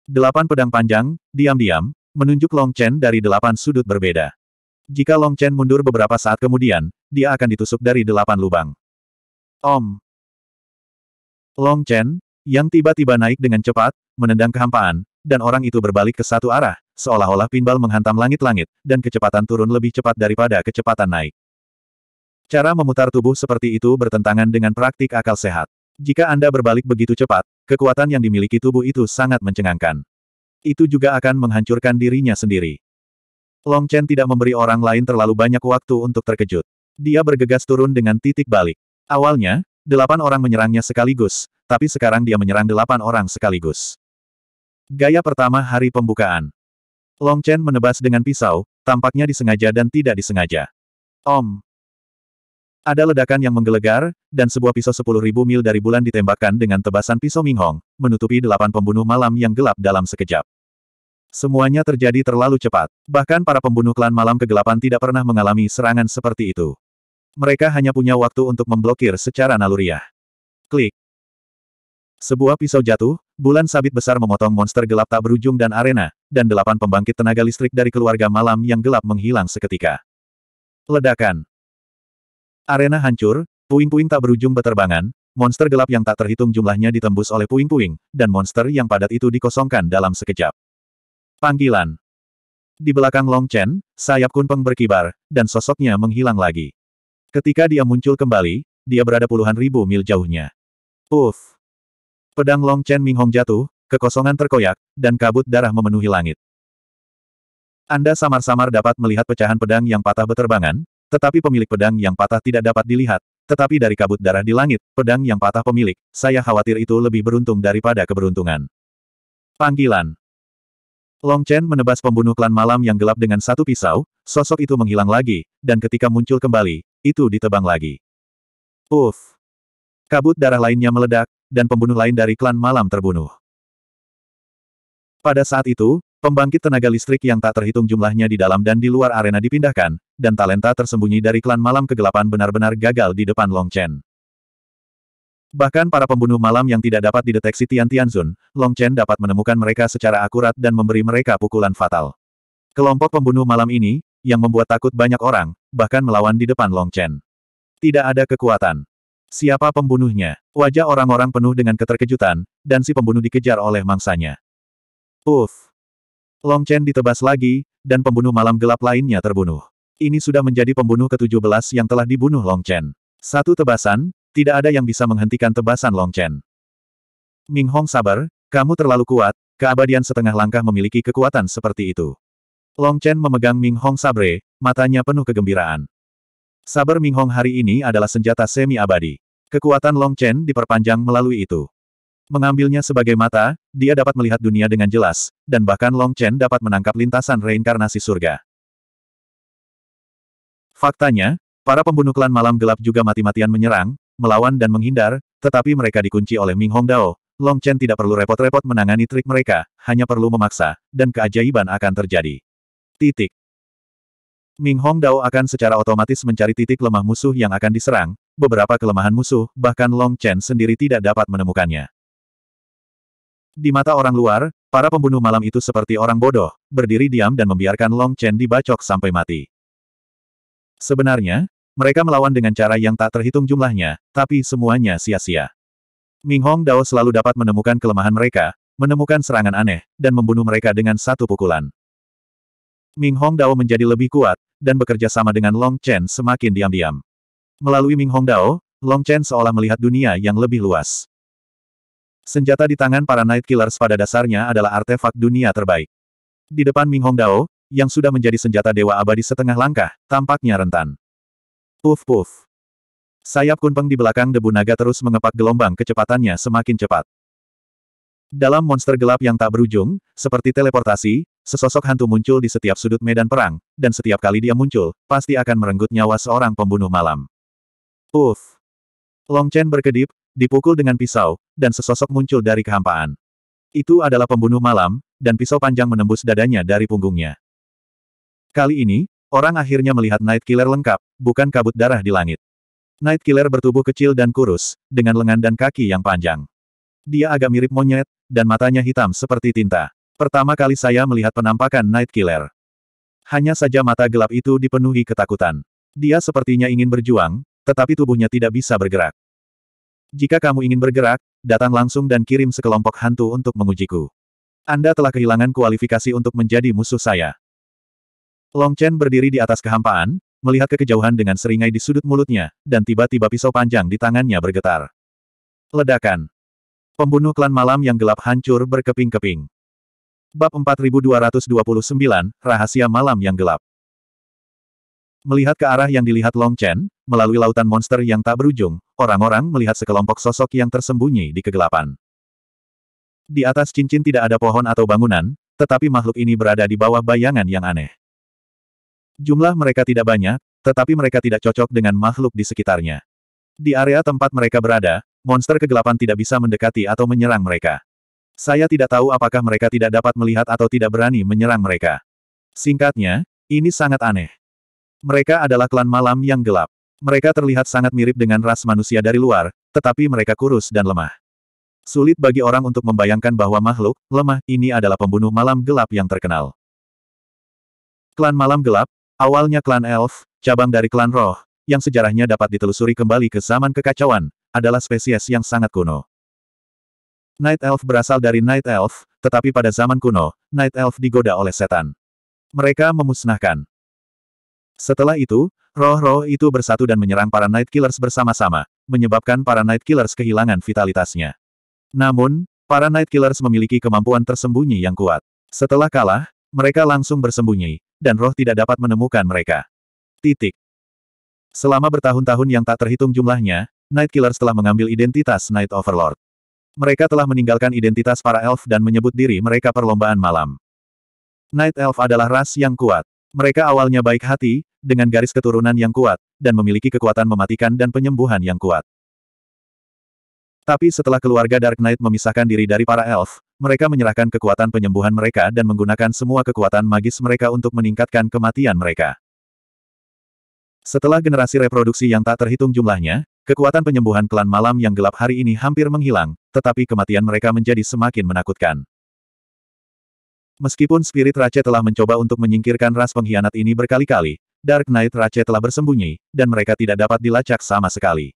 Delapan pedang panjang, diam-diam, menunjuk Long Chen dari delapan sudut berbeda. Jika Long Chen mundur beberapa saat kemudian, dia akan ditusuk dari delapan lubang. Om. Long Chen, yang tiba-tiba naik dengan cepat, menendang kehampaan, dan orang itu berbalik ke satu arah, seolah-olah pinball menghantam langit-langit, dan kecepatan turun lebih cepat daripada kecepatan naik. Cara memutar tubuh seperti itu bertentangan dengan praktik akal sehat. Jika Anda berbalik begitu cepat, kekuatan yang dimiliki tubuh itu sangat mencengangkan. Itu juga akan menghancurkan dirinya sendiri. Long Chen tidak memberi orang lain terlalu banyak waktu untuk terkejut. Dia bergegas turun dengan titik balik. Awalnya, delapan orang menyerangnya sekaligus, tapi sekarang dia menyerang delapan orang sekaligus. Gaya pertama hari pembukaan. Long Chen menebas dengan pisau, tampaknya disengaja dan tidak disengaja. Om. Ada ledakan yang menggelegar, dan sebuah pisau sepuluh ribu mil dari bulan ditembakkan dengan tebasan pisau Minghong, menutupi delapan pembunuh malam yang gelap dalam sekejap. Semuanya terjadi terlalu cepat. Bahkan para pembunuh klan malam kegelapan tidak pernah mengalami serangan seperti itu. Mereka hanya punya waktu untuk memblokir secara naluriah. Klik. Sebuah pisau jatuh, bulan sabit besar memotong monster gelap tak berujung dan arena, dan delapan pembangkit tenaga listrik dari keluarga malam yang gelap menghilang seketika. Ledakan. Arena hancur, puing-puing tak berujung beterbangan, monster gelap yang tak terhitung jumlahnya ditembus oleh puing-puing, dan monster yang padat itu dikosongkan dalam sekejap. Panggilan. Di belakang Long Chen, sayap kunpeng berkibar, dan sosoknya menghilang lagi. Ketika dia muncul kembali, dia berada puluhan ribu mil jauhnya. Uff! Pedang Long Chen Ming Hong jatuh, kekosongan terkoyak, dan kabut darah memenuhi langit. Anda samar-samar dapat melihat pecahan pedang yang patah beterbangan, tetapi pemilik pedang yang patah tidak dapat dilihat, tetapi dari kabut darah di langit, pedang yang patah pemilik, saya khawatir itu lebih beruntung daripada keberuntungan. Panggilan Long Chen menebas pembunuh klan malam yang gelap dengan satu pisau, sosok itu menghilang lagi, dan ketika muncul kembali, itu ditebang lagi. Uff! Kabut darah lainnya meledak, dan pembunuh lain dari klan malam terbunuh. Pada saat itu, pembangkit tenaga listrik yang tak terhitung jumlahnya di dalam dan di luar arena dipindahkan, dan talenta tersembunyi dari klan malam kegelapan benar-benar gagal di depan Long Chen. Bahkan para pembunuh malam yang tidak dapat dideteksi Tian Tianzun, Long Chen dapat menemukan mereka secara akurat dan memberi mereka pukulan fatal. Kelompok pembunuh malam ini, yang membuat takut banyak orang, bahkan melawan di depan Long Chen. Tidak ada kekuatan. Siapa pembunuhnya? Wajah orang-orang penuh dengan keterkejutan, dan si pembunuh dikejar oleh mangsanya. Uff! Long Chen ditebas lagi, dan pembunuh malam gelap lainnya terbunuh. Ini sudah menjadi pembunuh ke-17 yang telah dibunuh Long Chen. Satu tebasan, tidak ada yang bisa menghentikan tebasan Long Chen. Ming Hong sabar, kamu terlalu kuat, keabadian setengah langkah memiliki kekuatan seperti itu. Long Chen memegang Ming Hong sabre, matanya penuh kegembiraan. Sabar Ming Hong hari ini adalah senjata semi-abadi. Kekuatan Long Chen diperpanjang melalui itu. Mengambilnya sebagai mata, dia dapat melihat dunia dengan jelas, dan bahkan Long Chen dapat menangkap lintasan reinkarnasi surga. Faktanya, para pembunuh klan malam gelap juga mati-matian menyerang, melawan dan menghindar, tetapi mereka dikunci oleh Ming Hong Dao. Long Chen tidak perlu repot-repot menangani trik mereka, hanya perlu memaksa, dan keajaiban akan terjadi. Titik. Ming Hong Dao akan secara otomatis mencari titik lemah musuh yang akan diserang, beberapa kelemahan musuh, bahkan Long Chen sendiri tidak dapat menemukannya. Di mata orang luar, para pembunuh malam itu seperti orang bodoh, berdiri diam dan membiarkan Long Chen dibacok sampai mati. Sebenarnya, mereka melawan dengan cara yang tak terhitung jumlahnya, tapi semuanya sia-sia. Ming Hong Dao selalu dapat menemukan kelemahan mereka, menemukan serangan aneh, dan membunuh mereka dengan satu pukulan. Ming Hong Dao menjadi lebih kuat, dan bekerja sama dengan Long Chen semakin diam-diam. Melalui Ming Hong Dao, Long Chen seolah melihat dunia yang lebih luas. Senjata di tangan para Night Killers pada dasarnya adalah artefak dunia terbaik. Di depan Ming Hong Dao, yang sudah menjadi senjata Dewa Abadi setengah langkah, tampaknya rentan. Puf puf. Sayap kunpeng di belakang debu naga terus mengepak gelombang kecepatannya semakin cepat. Dalam monster gelap yang tak berujung, seperti teleportasi, sesosok hantu muncul di setiap sudut medan perang, dan setiap kali dia muncul, pasti akan merenggut nyawa seorang pembunuh malam. Puf. Long Chen berkedip, dipukul dengan pisau, dan sesosok muncul dari kehampaan. Itu adalah pembunuh malam, dan pisau panjang menembus dadanya dari punggungnya. Kali ini, orang akhirnya melihat Night Killer lengkap, bukan kabut darah di langit. Night Killer bertubuh kecil dan kurus, dengan lengan dan kaki yang panjang. Dia agak mirip monyet, dan matanya hitam seperti tinta. Pertama kali saya melihat penampakan Night Killer. Hanya saja mata gelap itu dipenuhi ketakutan. Dia sepertinya ingin berjuang, tetapi tubuhnya tidak bisa bergerak. Jika kamu ingin bergerak, datang langsung dan kirim sekelompok hantu untuk mengujiku. Anda telah kehilangan kualifikasi untuk menjadi musuh saya. Long Chen berdiri di atas kehampaan, melihat ke kejauhan dengan seringai di sudut mulutnya, dan tiba-tiba pisau panjang di tangannya bergetar. Ledakan. Pembunuh klan malam yang gelap hancur berkeping-keping. Bab 4229, Rahasia Malam yang Gelap. Melihat ke arah yang dilihat Long Chen, melalui lautan monster yang tak berujung, orang-orang melihat sekelompok sosok yang tersembunyi di kegelapan. Di atas cincin tidak ada pohon atau bangunan, tetapi makhluk ini berada di bawah bayangan yang aneh. Jumlah mereka tidak banyak, tetapi mereka tidak cocok dengan makhluk di sekitarnya. Di area tempat mereka berada, monster kegelapan tidak bisa mendekati atau menyerang mereka. Saya tidak tahu apakah mereka tidak dapat melihat atau tidak berani menyerang mereka. Singkatnya, ini sangat aneh. Mereka adalah klan malam yang gelap. Mereka terlihat sangat mirip dengan ras manusia dari luar, tetapi mereka kurus dan lemah. Sulit bagi orang untuk membayangkan bahwa makhluk, lemah, ini adalah pembunuh malam gelap yang terkenal. Klan malam gelap, Awalnya klan elf, cabang dari klan roh, yang sejarahnya dapat ditelusuri kembali ke zaman kekacauan, adalah spesies yang sangat kuno. Night Elf berasal dari Night Elf, tetapi pada zaman kuno, Night Elf digoda oleh setan. Mereka memusnahkan. Setelah itu, roh-roh itu bersatu dan menyerang para Night Killers bersama-sama, menyebabkan para Night Killers kehilangan vitalitasnya. Namun, para Night Killers memiliki kemampuan tersembunyi yang kuat. Setelah kalah, mereka langsung bersembunyi, dan roh tidak dapat menemukan mereka. Titik. Selama bertahun-tahun yang tak terhitung jumlahnya, Night Killers telah mengambil identitas Night Overlord. Mereka telah meninggalkan identitas para elf dan menyebut diri mereka perlombaan malam. Night Elf adalah ras yang kuat. Mereka awalnya baik hati, dengan garis keturunan yang kuat, dan memiliki kekuatan mematikan dan penyembuhan yang kuat. Tapi setelah keluarga Dark Knight memisahkan diri dari para elf, mereka menyerahkan kekuatan penyembuhan mereka dan menggunakan semua kekuatan magis mereka untuk meningkatkan kematian mereka. Setelah generasi reproduksi yang tak terhitung jumlahnya, kekuatan penyembuhan klan malam yang gelap hari ini hampir menghilang, tetapi kematian mereka menjadi semakin menakutkan. Meskipun Spirit Rache telah mencoba untuk menyingkirkan ras pengkhianat ini berkali-kali, Dark Knight Rache telah bersembunyi, dan mereka tidak dapat dilacak sama sekali.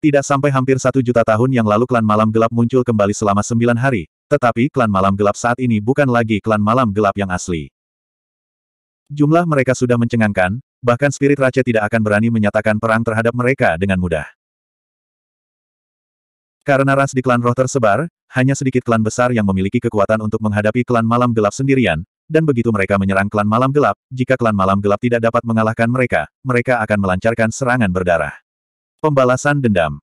Tidak sampai hampir satu juta tahun yang lalu klan malam gelap muncul kembali selama sembilan hari, tetapi klan malam gelap saat ini bukan lagi klan malam gelap yang asli. Jumlah mereka sudah mencengangkan, bahkan spirit raja tidak akan berani menyatakan perang terhadap mereka dengan mudah. Karena ras di klan roh tersebar, hanya sedikit klan besar yang memiliki kekuatan untuk menghadapi klan malam gelap sendirian, dan begitu mereka menyerang klan malam gelap, jika klan malam gelap tidak dapat mengalahkan mereka, mereka akan melancarkan serangan berdarah. Pembalasan dendam.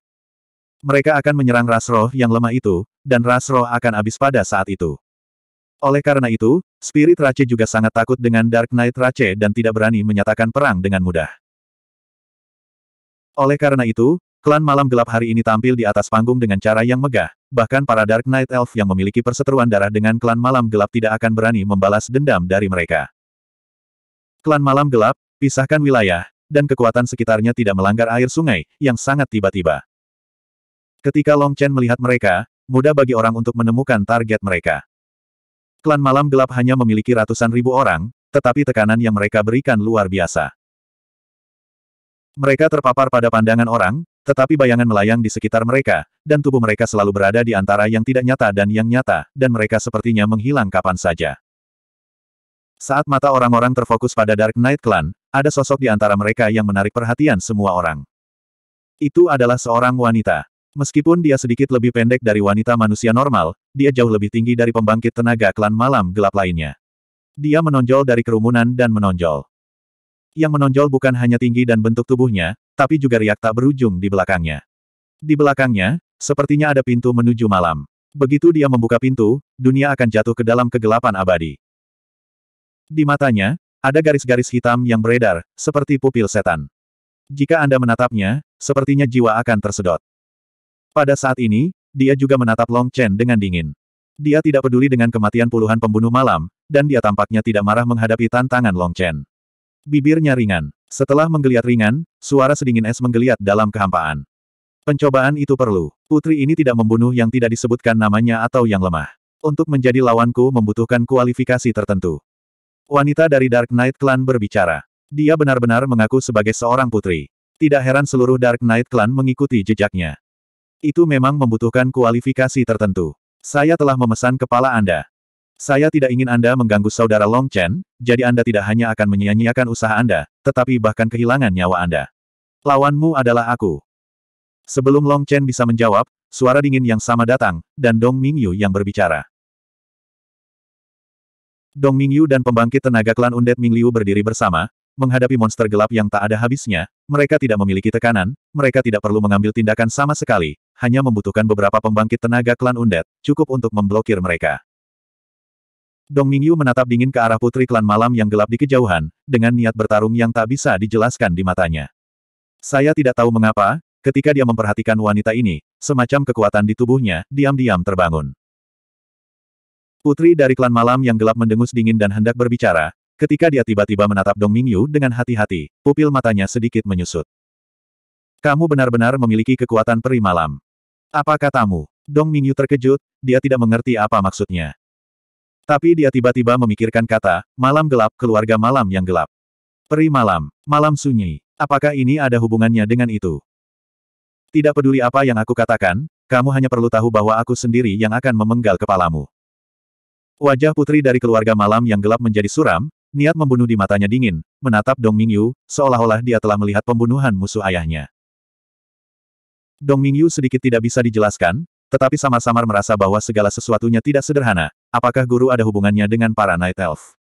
Mereka akan menyerang ras roh yang lemah itu, dan ras roh akan habis pada saat itu. Oleh karena itu, spirit Rache juga sangat takut dengan Dark Knight Rache dan tidak berani menyatakan perang dengan mudah. Oleh karena itu, klan malam gelap hari ini tampil di atas panggung dengan cara yang megah, bahkan para Dark Knight Elf yang memiliki perseteruan darah dengan klan malam gelap tidak akan berani membalas dendam dari mereka. Klan malam gelap, pisahkan wilayah, dan kekuatan sekitarnya tidak melanggar air sungai, yang sangat tiba-tiba. Ketika Long Chen melihat mereka, mudah bagi orang untuk menemukan target mereka. Klan Malam Gelap hanya memiliki ratusan ribu orang, tetapi tekanan yang mereka berikan luar biasa. Mereka terpapar pada pandangan orang, tetapi bayangan melayang di sekitar mereka, dan tubuh mereka selalu berada di antara yang tidak nyata dan yang nyata, dan mereka sepertinya menghilang kapan saja. Saat mata orang-orang terfokus pada Dark Knight Clan, ada sosok di antara mereka yang menarik perhatian semua orang. Itu adalah seorang wanita. Meskipun dia sedikit lebih pendek dari wanita manusia normal, dia jauh lebih tinggi dari pembangkit tenaga klan malam gelap lainnya. Dia menonjol dari kerumunan dan menonjol. Yang menonjol bukan hanya tinggi dan bentuk tubuhnya, tapi juga riak tak berujung di belakangnya. Di belakangnya, sepertinya ada pintu menuju malam. Begitu dia membuka pintu, dunia akan jatuh ke dalam kegelapan abadi. Di matanya, ada garis-garis hitam yang beredar, seperti pupil setan. Jika Anda menatapnya, sepertinya jiwa akan tersedot. Pada saat ini, dia juga menatap Long Chen dengan dingin. Dia tidak peduli dengan kematian puluhan pembunuh malam, dan dia tampaknya tidak marah menghadapi tantangan Long Chen. Bibirnya ringan. Setelah menggeliat ringan, suara sedingin es menggeliat dalam kehampaan. Pencobaan itu perlu. Putri ini tidak membunuh yang tidak disebutkan namanya atau yang lemah. Untuk menjadi lawanku membutuhkan kualifikasi tertentu. Wanita dari Dark Knight Clan berbicara. Dia benar-benar mengaku sebagai seorang putri. Tidak heran seluruh Dark Knight Clan mengikuti jejaknya. Itu memang membutuhkan kualifikasi tertentu. Saya telah memesan kepala Anda. Saya tidak ingin Anda mengganggu saudara Long Chen, jadi Anda tidak hanya akan menyia-nyiakan usaha Anda, tetapi bahkan kehilangan nyawa Anda. Lawanmu adalah aku. Sebelum Long Chen bisa menjawab, suara dingin yang sama datang, dan Dong Mingyu yang berbicara. Dong Mingyu dan pembangkit tenaga klan Undead Mingliu berdiri bersama, menghadapi monster gelap yang tak ada habisnya, mereka tidak memiliki tekanan, mereka tidak perlu mengambil tindakan sama sekali, hanya membutuhkan beberapa pembangkit tenaga klan Undead, cukup untuk memblokir mereka. Dong Mingyu menatap dingin ke arah putri klan malam yang gelap di kejauhan, dengan niat bertarung yang tak bisa dijelaskan di matanya. Saya tidak tahu mengapa, ketika dia memperhatikan wanita ini, semacam kekuatan di tubuhnya, diam-diam terbangun. Putri dari klan malam yang gelap mendengus dingin dan hendak berbicara, ketika dia tiba-tiba menatap Dong Mingyu dengan hati-hati, pupil matanya sedikit menyusut. Kamu benar-benar memiliki kekuatan peri malam. Apa katamu? Dong Mingyu terkejut, dia tidak mengerti apa maksudnya. Tapi dia tiba-tiba memikirkan kata, malam gelap, keluarga malam yang gelap. Peri malam, malam sunyi. Apakah ini ada hubungannya dengan itu? Tidak peduli apa yang aku katakan, kamu hanya perlu tahu bahwa aku sendiri yang akan memenggal kepalamu. Wajah putri dari keluarga malam yang gelap menjadi suram, niat membunuh di matanya dingin, menatap Dong Mingyu, seolah-olah dia telah melihat pembunuhan musuh ayahnya. Dong Mingyu sedikit tidak bisa dijelaskan, tetapi samar-samar merasa bahwa segala sesuatunya tidak sederhana, apakah guru ada hubungannya dengan para Night Elf.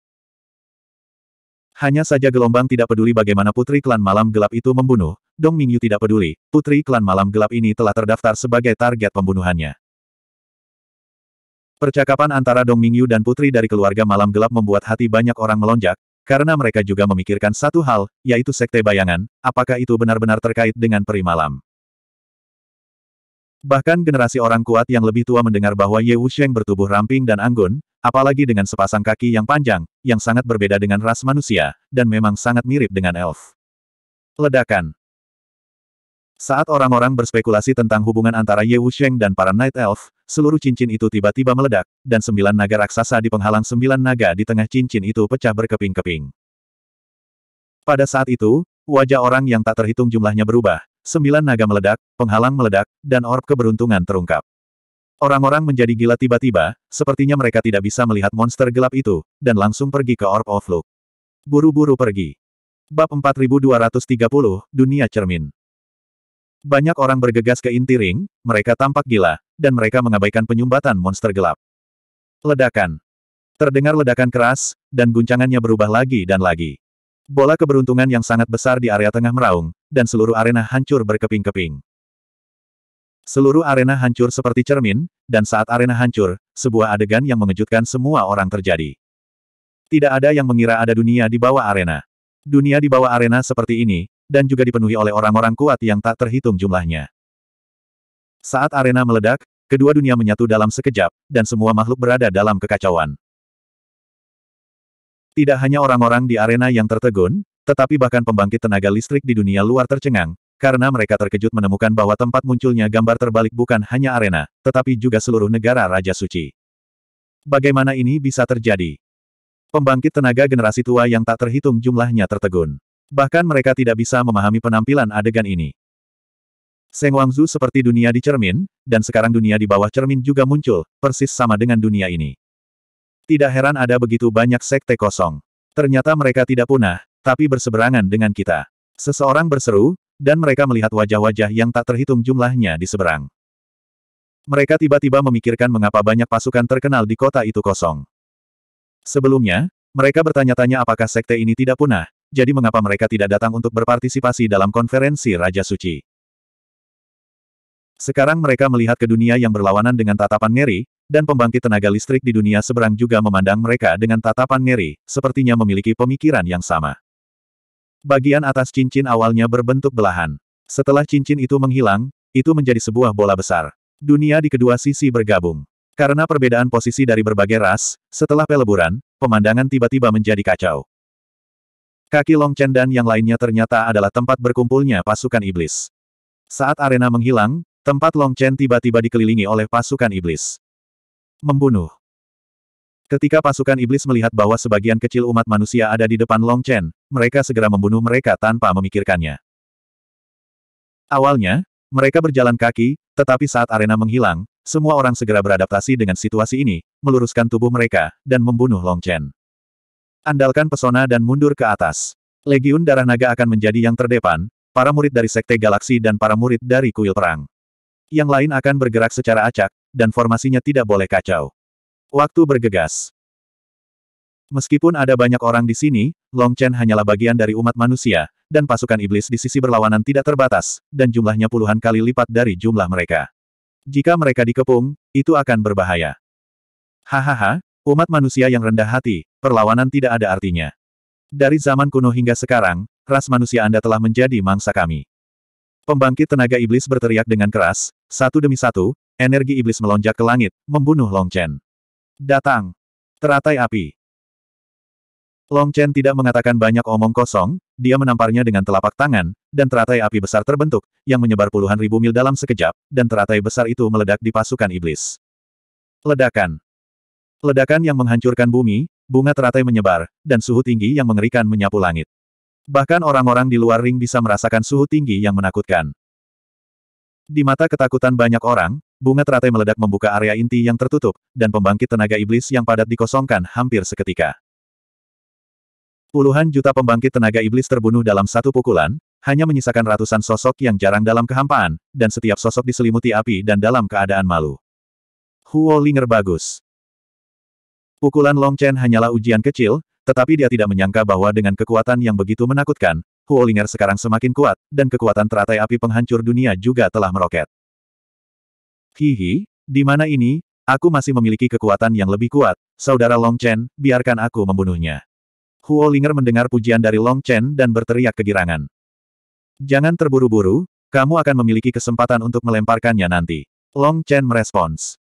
Hanya saja gelombang tidak peduli bagaimana putri klan malam gelap itu membunuh, Dong Mingyu tidak peduli, putri klan malam gelap ini telah terdaftar sebagai target pembunuhannya. Percakapan antara Dong Mingyu dan putri dari keluarga malam gelap membuat hati banyak orang melonjak, karena mereka juga memikirkan satu hal, yaitu sekte bayangan, apakah itu benar-benar terkait dengan peri malam. Bahkan generasi orang kuat yang lebih tua mendengar bahwa Ye Wusheng bertubuh ramping dan anggun, apalagi dengan sepasang kaki yang panjang, yang sangat berbeda dengan ras manusia, dan memang sangat mirip dengan elf. Ledakan Saat orang-orang berspekulasi tentang hubungan antara Ye Wusheng dan para Night Elf, seluruh cincin itu tiba-tiba meledak, dan sembilan naga raksasa di penghalang sembilan naga di tengah cincin itu pecah berkeping-keping. Pada saat itu, wajah orang yang tak terhitung jumlahnya berubah, sembilan naga meledak, penghalang meledak, dan orb keberuntungan terungkap. Orang-orang menjadi gila tiba-tiba, sepertinya mereka tidak bisa melihat monster gelap itu, dan langsung pergi ke Orb of Buru-buru pergi. Bab 4230, Dunia Cermin. Banyak orang bergegas ke inti ring, mereka tampak gila, dan mereka mengabaikan penyumbatan monster gelap. Ledakan. Terdengar ledakan keras, dan guncangannya berubah lagi dan lagi. Bola keberuntungan yang sangat besar di area tengah meraung, dan seluruh arena hancur berkeping-keping. Seluruh arena hancur seperti cermin, dan saat arena hancur, sebuah adegan yang mengejutkan semua orang terjadi. Tidak ada yang mengira ada dunia di bawah arena. Dunia di bawah arena seperti ini, dan juga dipenuhi oleh orang-orang kuat yang tak terhitung jumlahnya. Saat arena meledak, kedua dunia menyatu dalam sekejap, dan semua makhluk berada dalam kekacauan. Tidak hanya orang-orang di arena yang tertegun, tetapi bahkan pembangkit tenaga listrik di dunia luar tercengang, karena mereka terkejut menemukan bahwa tempat munculnya gambar terbalik bukan hanya arena, tetapi juga seluruh negara Raja Suci. Bagaimana ini bisa terjadi? Pembangkit tenaga generasi tua yang tak terhitung jumlahnya tertegun. Bahkan mereka tidak bisa memahami penampilan adegan ini. Seng Wangzu seperti dunia di cermin, dan sekarang dunia di bawah cermin juga muncul, persis sama dengan dunia ini. Tidak heran ada begitu banyak sekte kosong. Ternyata mereka tidak punah, tapi berseberangan dengan kita. Seseorang berseru, dan mereka melihat wajah-wajah yang tak terhitung jumlahnya di seberang. Mereka tiba-tiba memikirkan mengapa banyak pasukan terkenal di kota itu kosong. Sebelumnya, mereka bertanya-tanya apakah sekte ini tidak punah, jadi mengapa mereka tidak datang untuk berpartisipasi dalam konferensi Raja Suci? Sekarang mereka melihat ke dunia yang berlawanan dengan tatapan ngeri, dan pembangkit tenaga listrik di dunia seberang juga memandang mereka dengan tatapan ngeri, sepertinya memiliki pemikiran yang sama. Bagian atas cincin awalnya berbentuk belahan. Setelah cincin itu menghilang, itu menjadi sebuah bola besar. Dunia di kedua sisi bergabung. Karena perbedaan posisi dari berbagai ras, setelah peleburan, pemandangan tiba-tiba menjadi kacau. Kaki Long Chen dan yang lainnya ternyata adalah tempat berkumpulnya pasukan iblis. Saat arena menghilang, tempat Long Chen tiba-tiba dikelilingi oleh pasukan iblis. Membunuh. Ketika pasukan iblis melihat bahwa sebagian kecil umat manusia ada di depan Long Chen, mereka segera membunuh mereka tanpa memikirkannya. Awalnya, mereka berjalan kaki, tetapi saat arena menghilang, semua orang segera beradaptasi dengan situasi ini, meluruskan tubuh mereka, dan membunuh Long Chen. Andalkan pesona dan mundur ke atas. Legiun Darah Naga akan menjadi yang terdepan, para murid dari Sekte Galaksi dan para murid dari Kuil Perang. Yang lain akan bergerak secara acak, dan formasinya tidak boleh kacau. Waktu bergegas. Meskipun ada banyak orang di sini, Long Chen hanyalah bagian dari umat manusia, dan pasukan iblis di sisi berlawanan tidak terbatas, dan jumlahnya puluhan kali lipat dari jumlah mereka. Jika mereka dikepung, itu akan berbahaya. Hahaha, umat manusia yang rendah hati, perlawanan tidak ada artinya. Dari zaman kuno hingga sekarang, ras manusia Anda telah menjadi mangsa kami. Pembangkit tenaga iblis berteriak dengan keras, satu demi satu, energi iblis melonjak ke langit, membunuh Long Chen. Datang! Teratai api. Long Chen tidak mengatakan banyak omong kosong, dia menamparnya dengan telapak tangan, dan teratai api besar terbentuk, yang menyebar puluhan ribu mil dalam sekejap, dan teratai besar itu meledak di pasukan iblis. Ledakan. Ledakan yang menghancurkan bumi, bunga teratai menyebar, dan suhu tinggi yang mengerikan menyapu langit. Bahkan orang-orang di luar ring bisa merasakan suhu tinggi yang menakutkan. Di mata ketakutan banyak orang, bunga teratai meledak membuka area inti yang tertutup, dan pembangkit tenaga iblis yang padat dikosongkan hampir seketika. Puluhan juta pembangkit tenaga iblis terbunuh dalam satu pukulan, hanya menyisakan ratusan sosok yang jarang dalam kehampaan, dan setiap sosok diselimuti api dan dalam keadaan malu. Huo Linger bagus. Pukulan Long Chen hanyalah ujian kecil, tetapi dia tidak menyangka bahwa dengan kekuatan yang begitu menakutkan, Huolinger sekarang semakin kuat, dan kekuatan teratai api penghancur dunia juga telah meroket. Hihi, di mana ini, aku masih memiliki kekuatan yang lebih kuat, saudara Long Chen, biarkan aku membunuhnya. Huolinger mendengar pujian dari Long Chen dan berteriak kegirangan. Jangan terburu-buru, kamu akan memiliki kesempatan untuk melemparkannya nanti. Long Chen merespons.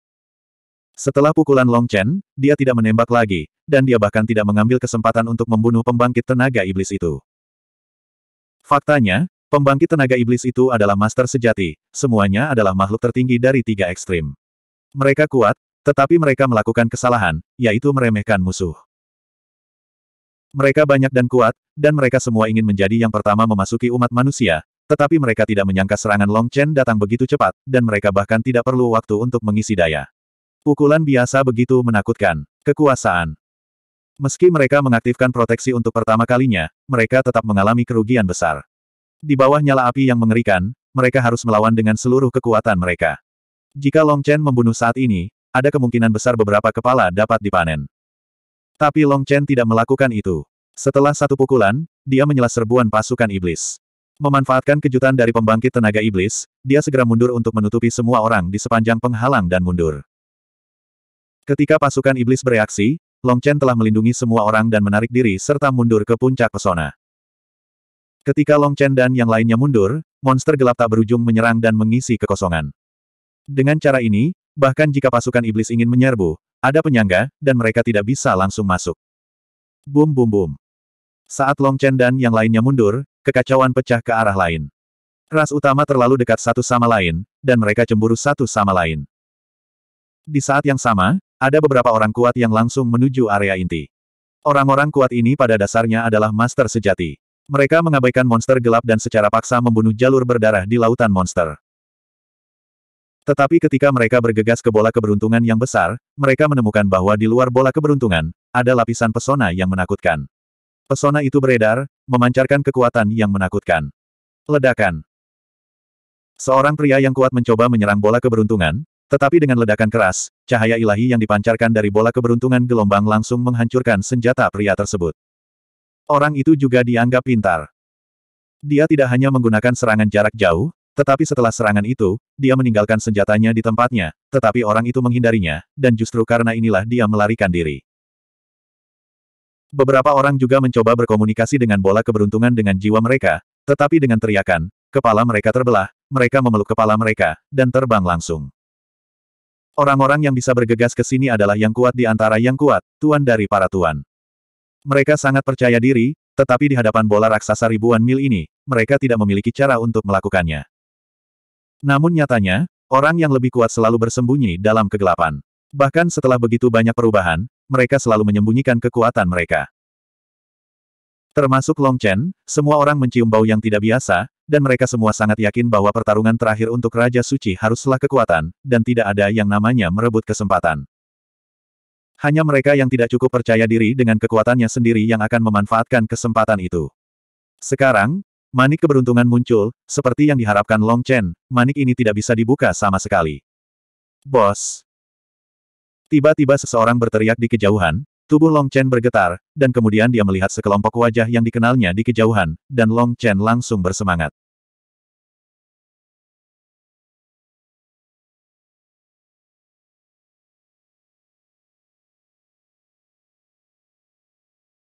Setelah pukulan Long Chen, dia tidak menembak lagi, dan dia bahkan tidak mengambil kesempatan untuk membunuh pembangkit tenaga iblis itu. Faktanya, pembangkit tenaga iblis itu adalah master sejati, semuanya adalah makhluk tertinggi dari tiga ekstrim. Mereka kuat, tetapi mereka melakukan kesalahan, yaitu meremehkan musuh. Mereka banyak dan kuat, dan mereka semua ingin menjadi yang pertama memasuki umat manusia, tetapi mereka tidak menyangka serangan Long Chen datang begitu cepat, dan mereka bahkan tidak perlu waktu untuk mengisi daya. Pukulan biasa begitu menakutkan. Kekuasaan. Meski mereka mengaktifkan proteksi untuk pertama kalinya, mereka tetap mengalami kerugian besar. Di bawah nyala api yang mengerikan, mereka harus melawan dengan seluruh kekuatan mereka. Jika Long Chen membunuh saat ini, ada kemungkinan besar beberapa kepala dapat dipanen. Tapi Long Chen tidak melakukan itu. Setelah satu pukulan, dia menyela serbuan pasukan iblis. Memanfaatkan kejutan dari pembangkit tenaga iblis, dia segera mundur untuk menutupi semua orang di sepanjang penghalang dan mundur. Ketika pasukan iblis bereaksi, Long Chen telah melindungi semua orang dan menarik diri serta mundur ke puncak pesona. Ketika Long Chen dan yang lainnya mundur, monster gelap tak berujung menyerang dan mengisi kekosongan. Dengan cara ini, bahkan jika pasukan iblis ingin menyerbu, ada penyangga, dan mereka tidak bisa langsung masuk. Bum bum bum. Saat Long Chen dan yang lainnya mundur, kekacauan pecah ke arah lain. Ras utama terlalu dekat satu sama lain, dan mereka cemburu satu sama lain. Di saat yang sama, ada beberapa orang kuat yang langsung menuju area inti. Orang-orang kuat ini pada dasarnya adalah master sejati. Mereka mengabaikan monster gelap dan secara paksa membunuh jalur berdarah di lautan monster. Tetapi ketika mereka bergegas ke bola keberuntungan yang besar, mereka menemukan bahwa di luar bola keberuntungan, ada lapisan pesona yang menakutkan. Pesona itu beredar, memancarkan kekuatan yang menakutkan. Ledakan. Seorang pria yang kuat mencoba menyerang bola keberuntungan, tetapi dengan ledakan keras, cahaya ilahi yang dipancarkan dari bola keberuntungan gelombang langsung menghancurkan senjata pria tersebut. Orang itu juga dianggap pintar. Dia tidak hanya menggunakan serangan jarak jauh, tetapi setelah serangan itu, dia meninggalkan senjatanya di tempatnya, tetapi orang itu menghindarinya, dan justru karena inilah dia melarikan diri. Beberapa orang juga mencoba berkomunikasi dengan bola keberuntungan dengan jiwa mereka, tetapi dengan teriakan, kepala mereka terbelah, mereka memeluk kepala mereka, dan terbang langsung. Orang-orang yang bisa bergegas ke sini adalah yang kuat di antara yang kuat, tuan dari para tuan. Mereka sangat percaya diri, tetapi di hadapan bola raksasa ribuan mil ini, mereka tidak memiliki cara untuk melakukannya. Namun nyatanya, orang yang lebih kuat selalu bersembunyi dalam kegelapan. Bahkan setelah begitu banyak perubahan, mereka selalu menyembunyikan kekuatan mereka. Termasuk Long Chen, semua orang mencium bau yang tidak biasa, dan mereka semua sangat yakin bahwa pertarungan terakhir untuk Raja Suci haruslah kekuatan, dan tidak ada yang namanya merebut kesempatan. Hanya mereka yang tidak cukup percaya diri dengan kekuatannya sendiri yang akan memanfaatkan kesempatan itu. Sekarang, manik keberuntungan muncul, seperti yang diharapkan Long Chen, manik ini tidak bisa dibuka sama sekali. Bos! Tiba-tiba seseorang berteriak di kejauhan, tubuh Long Chen bergetar, dan kemudian dia melihat sekelompok wajah yang dikenalnya di kejauhan, dan Long Chen langsung bersemangat.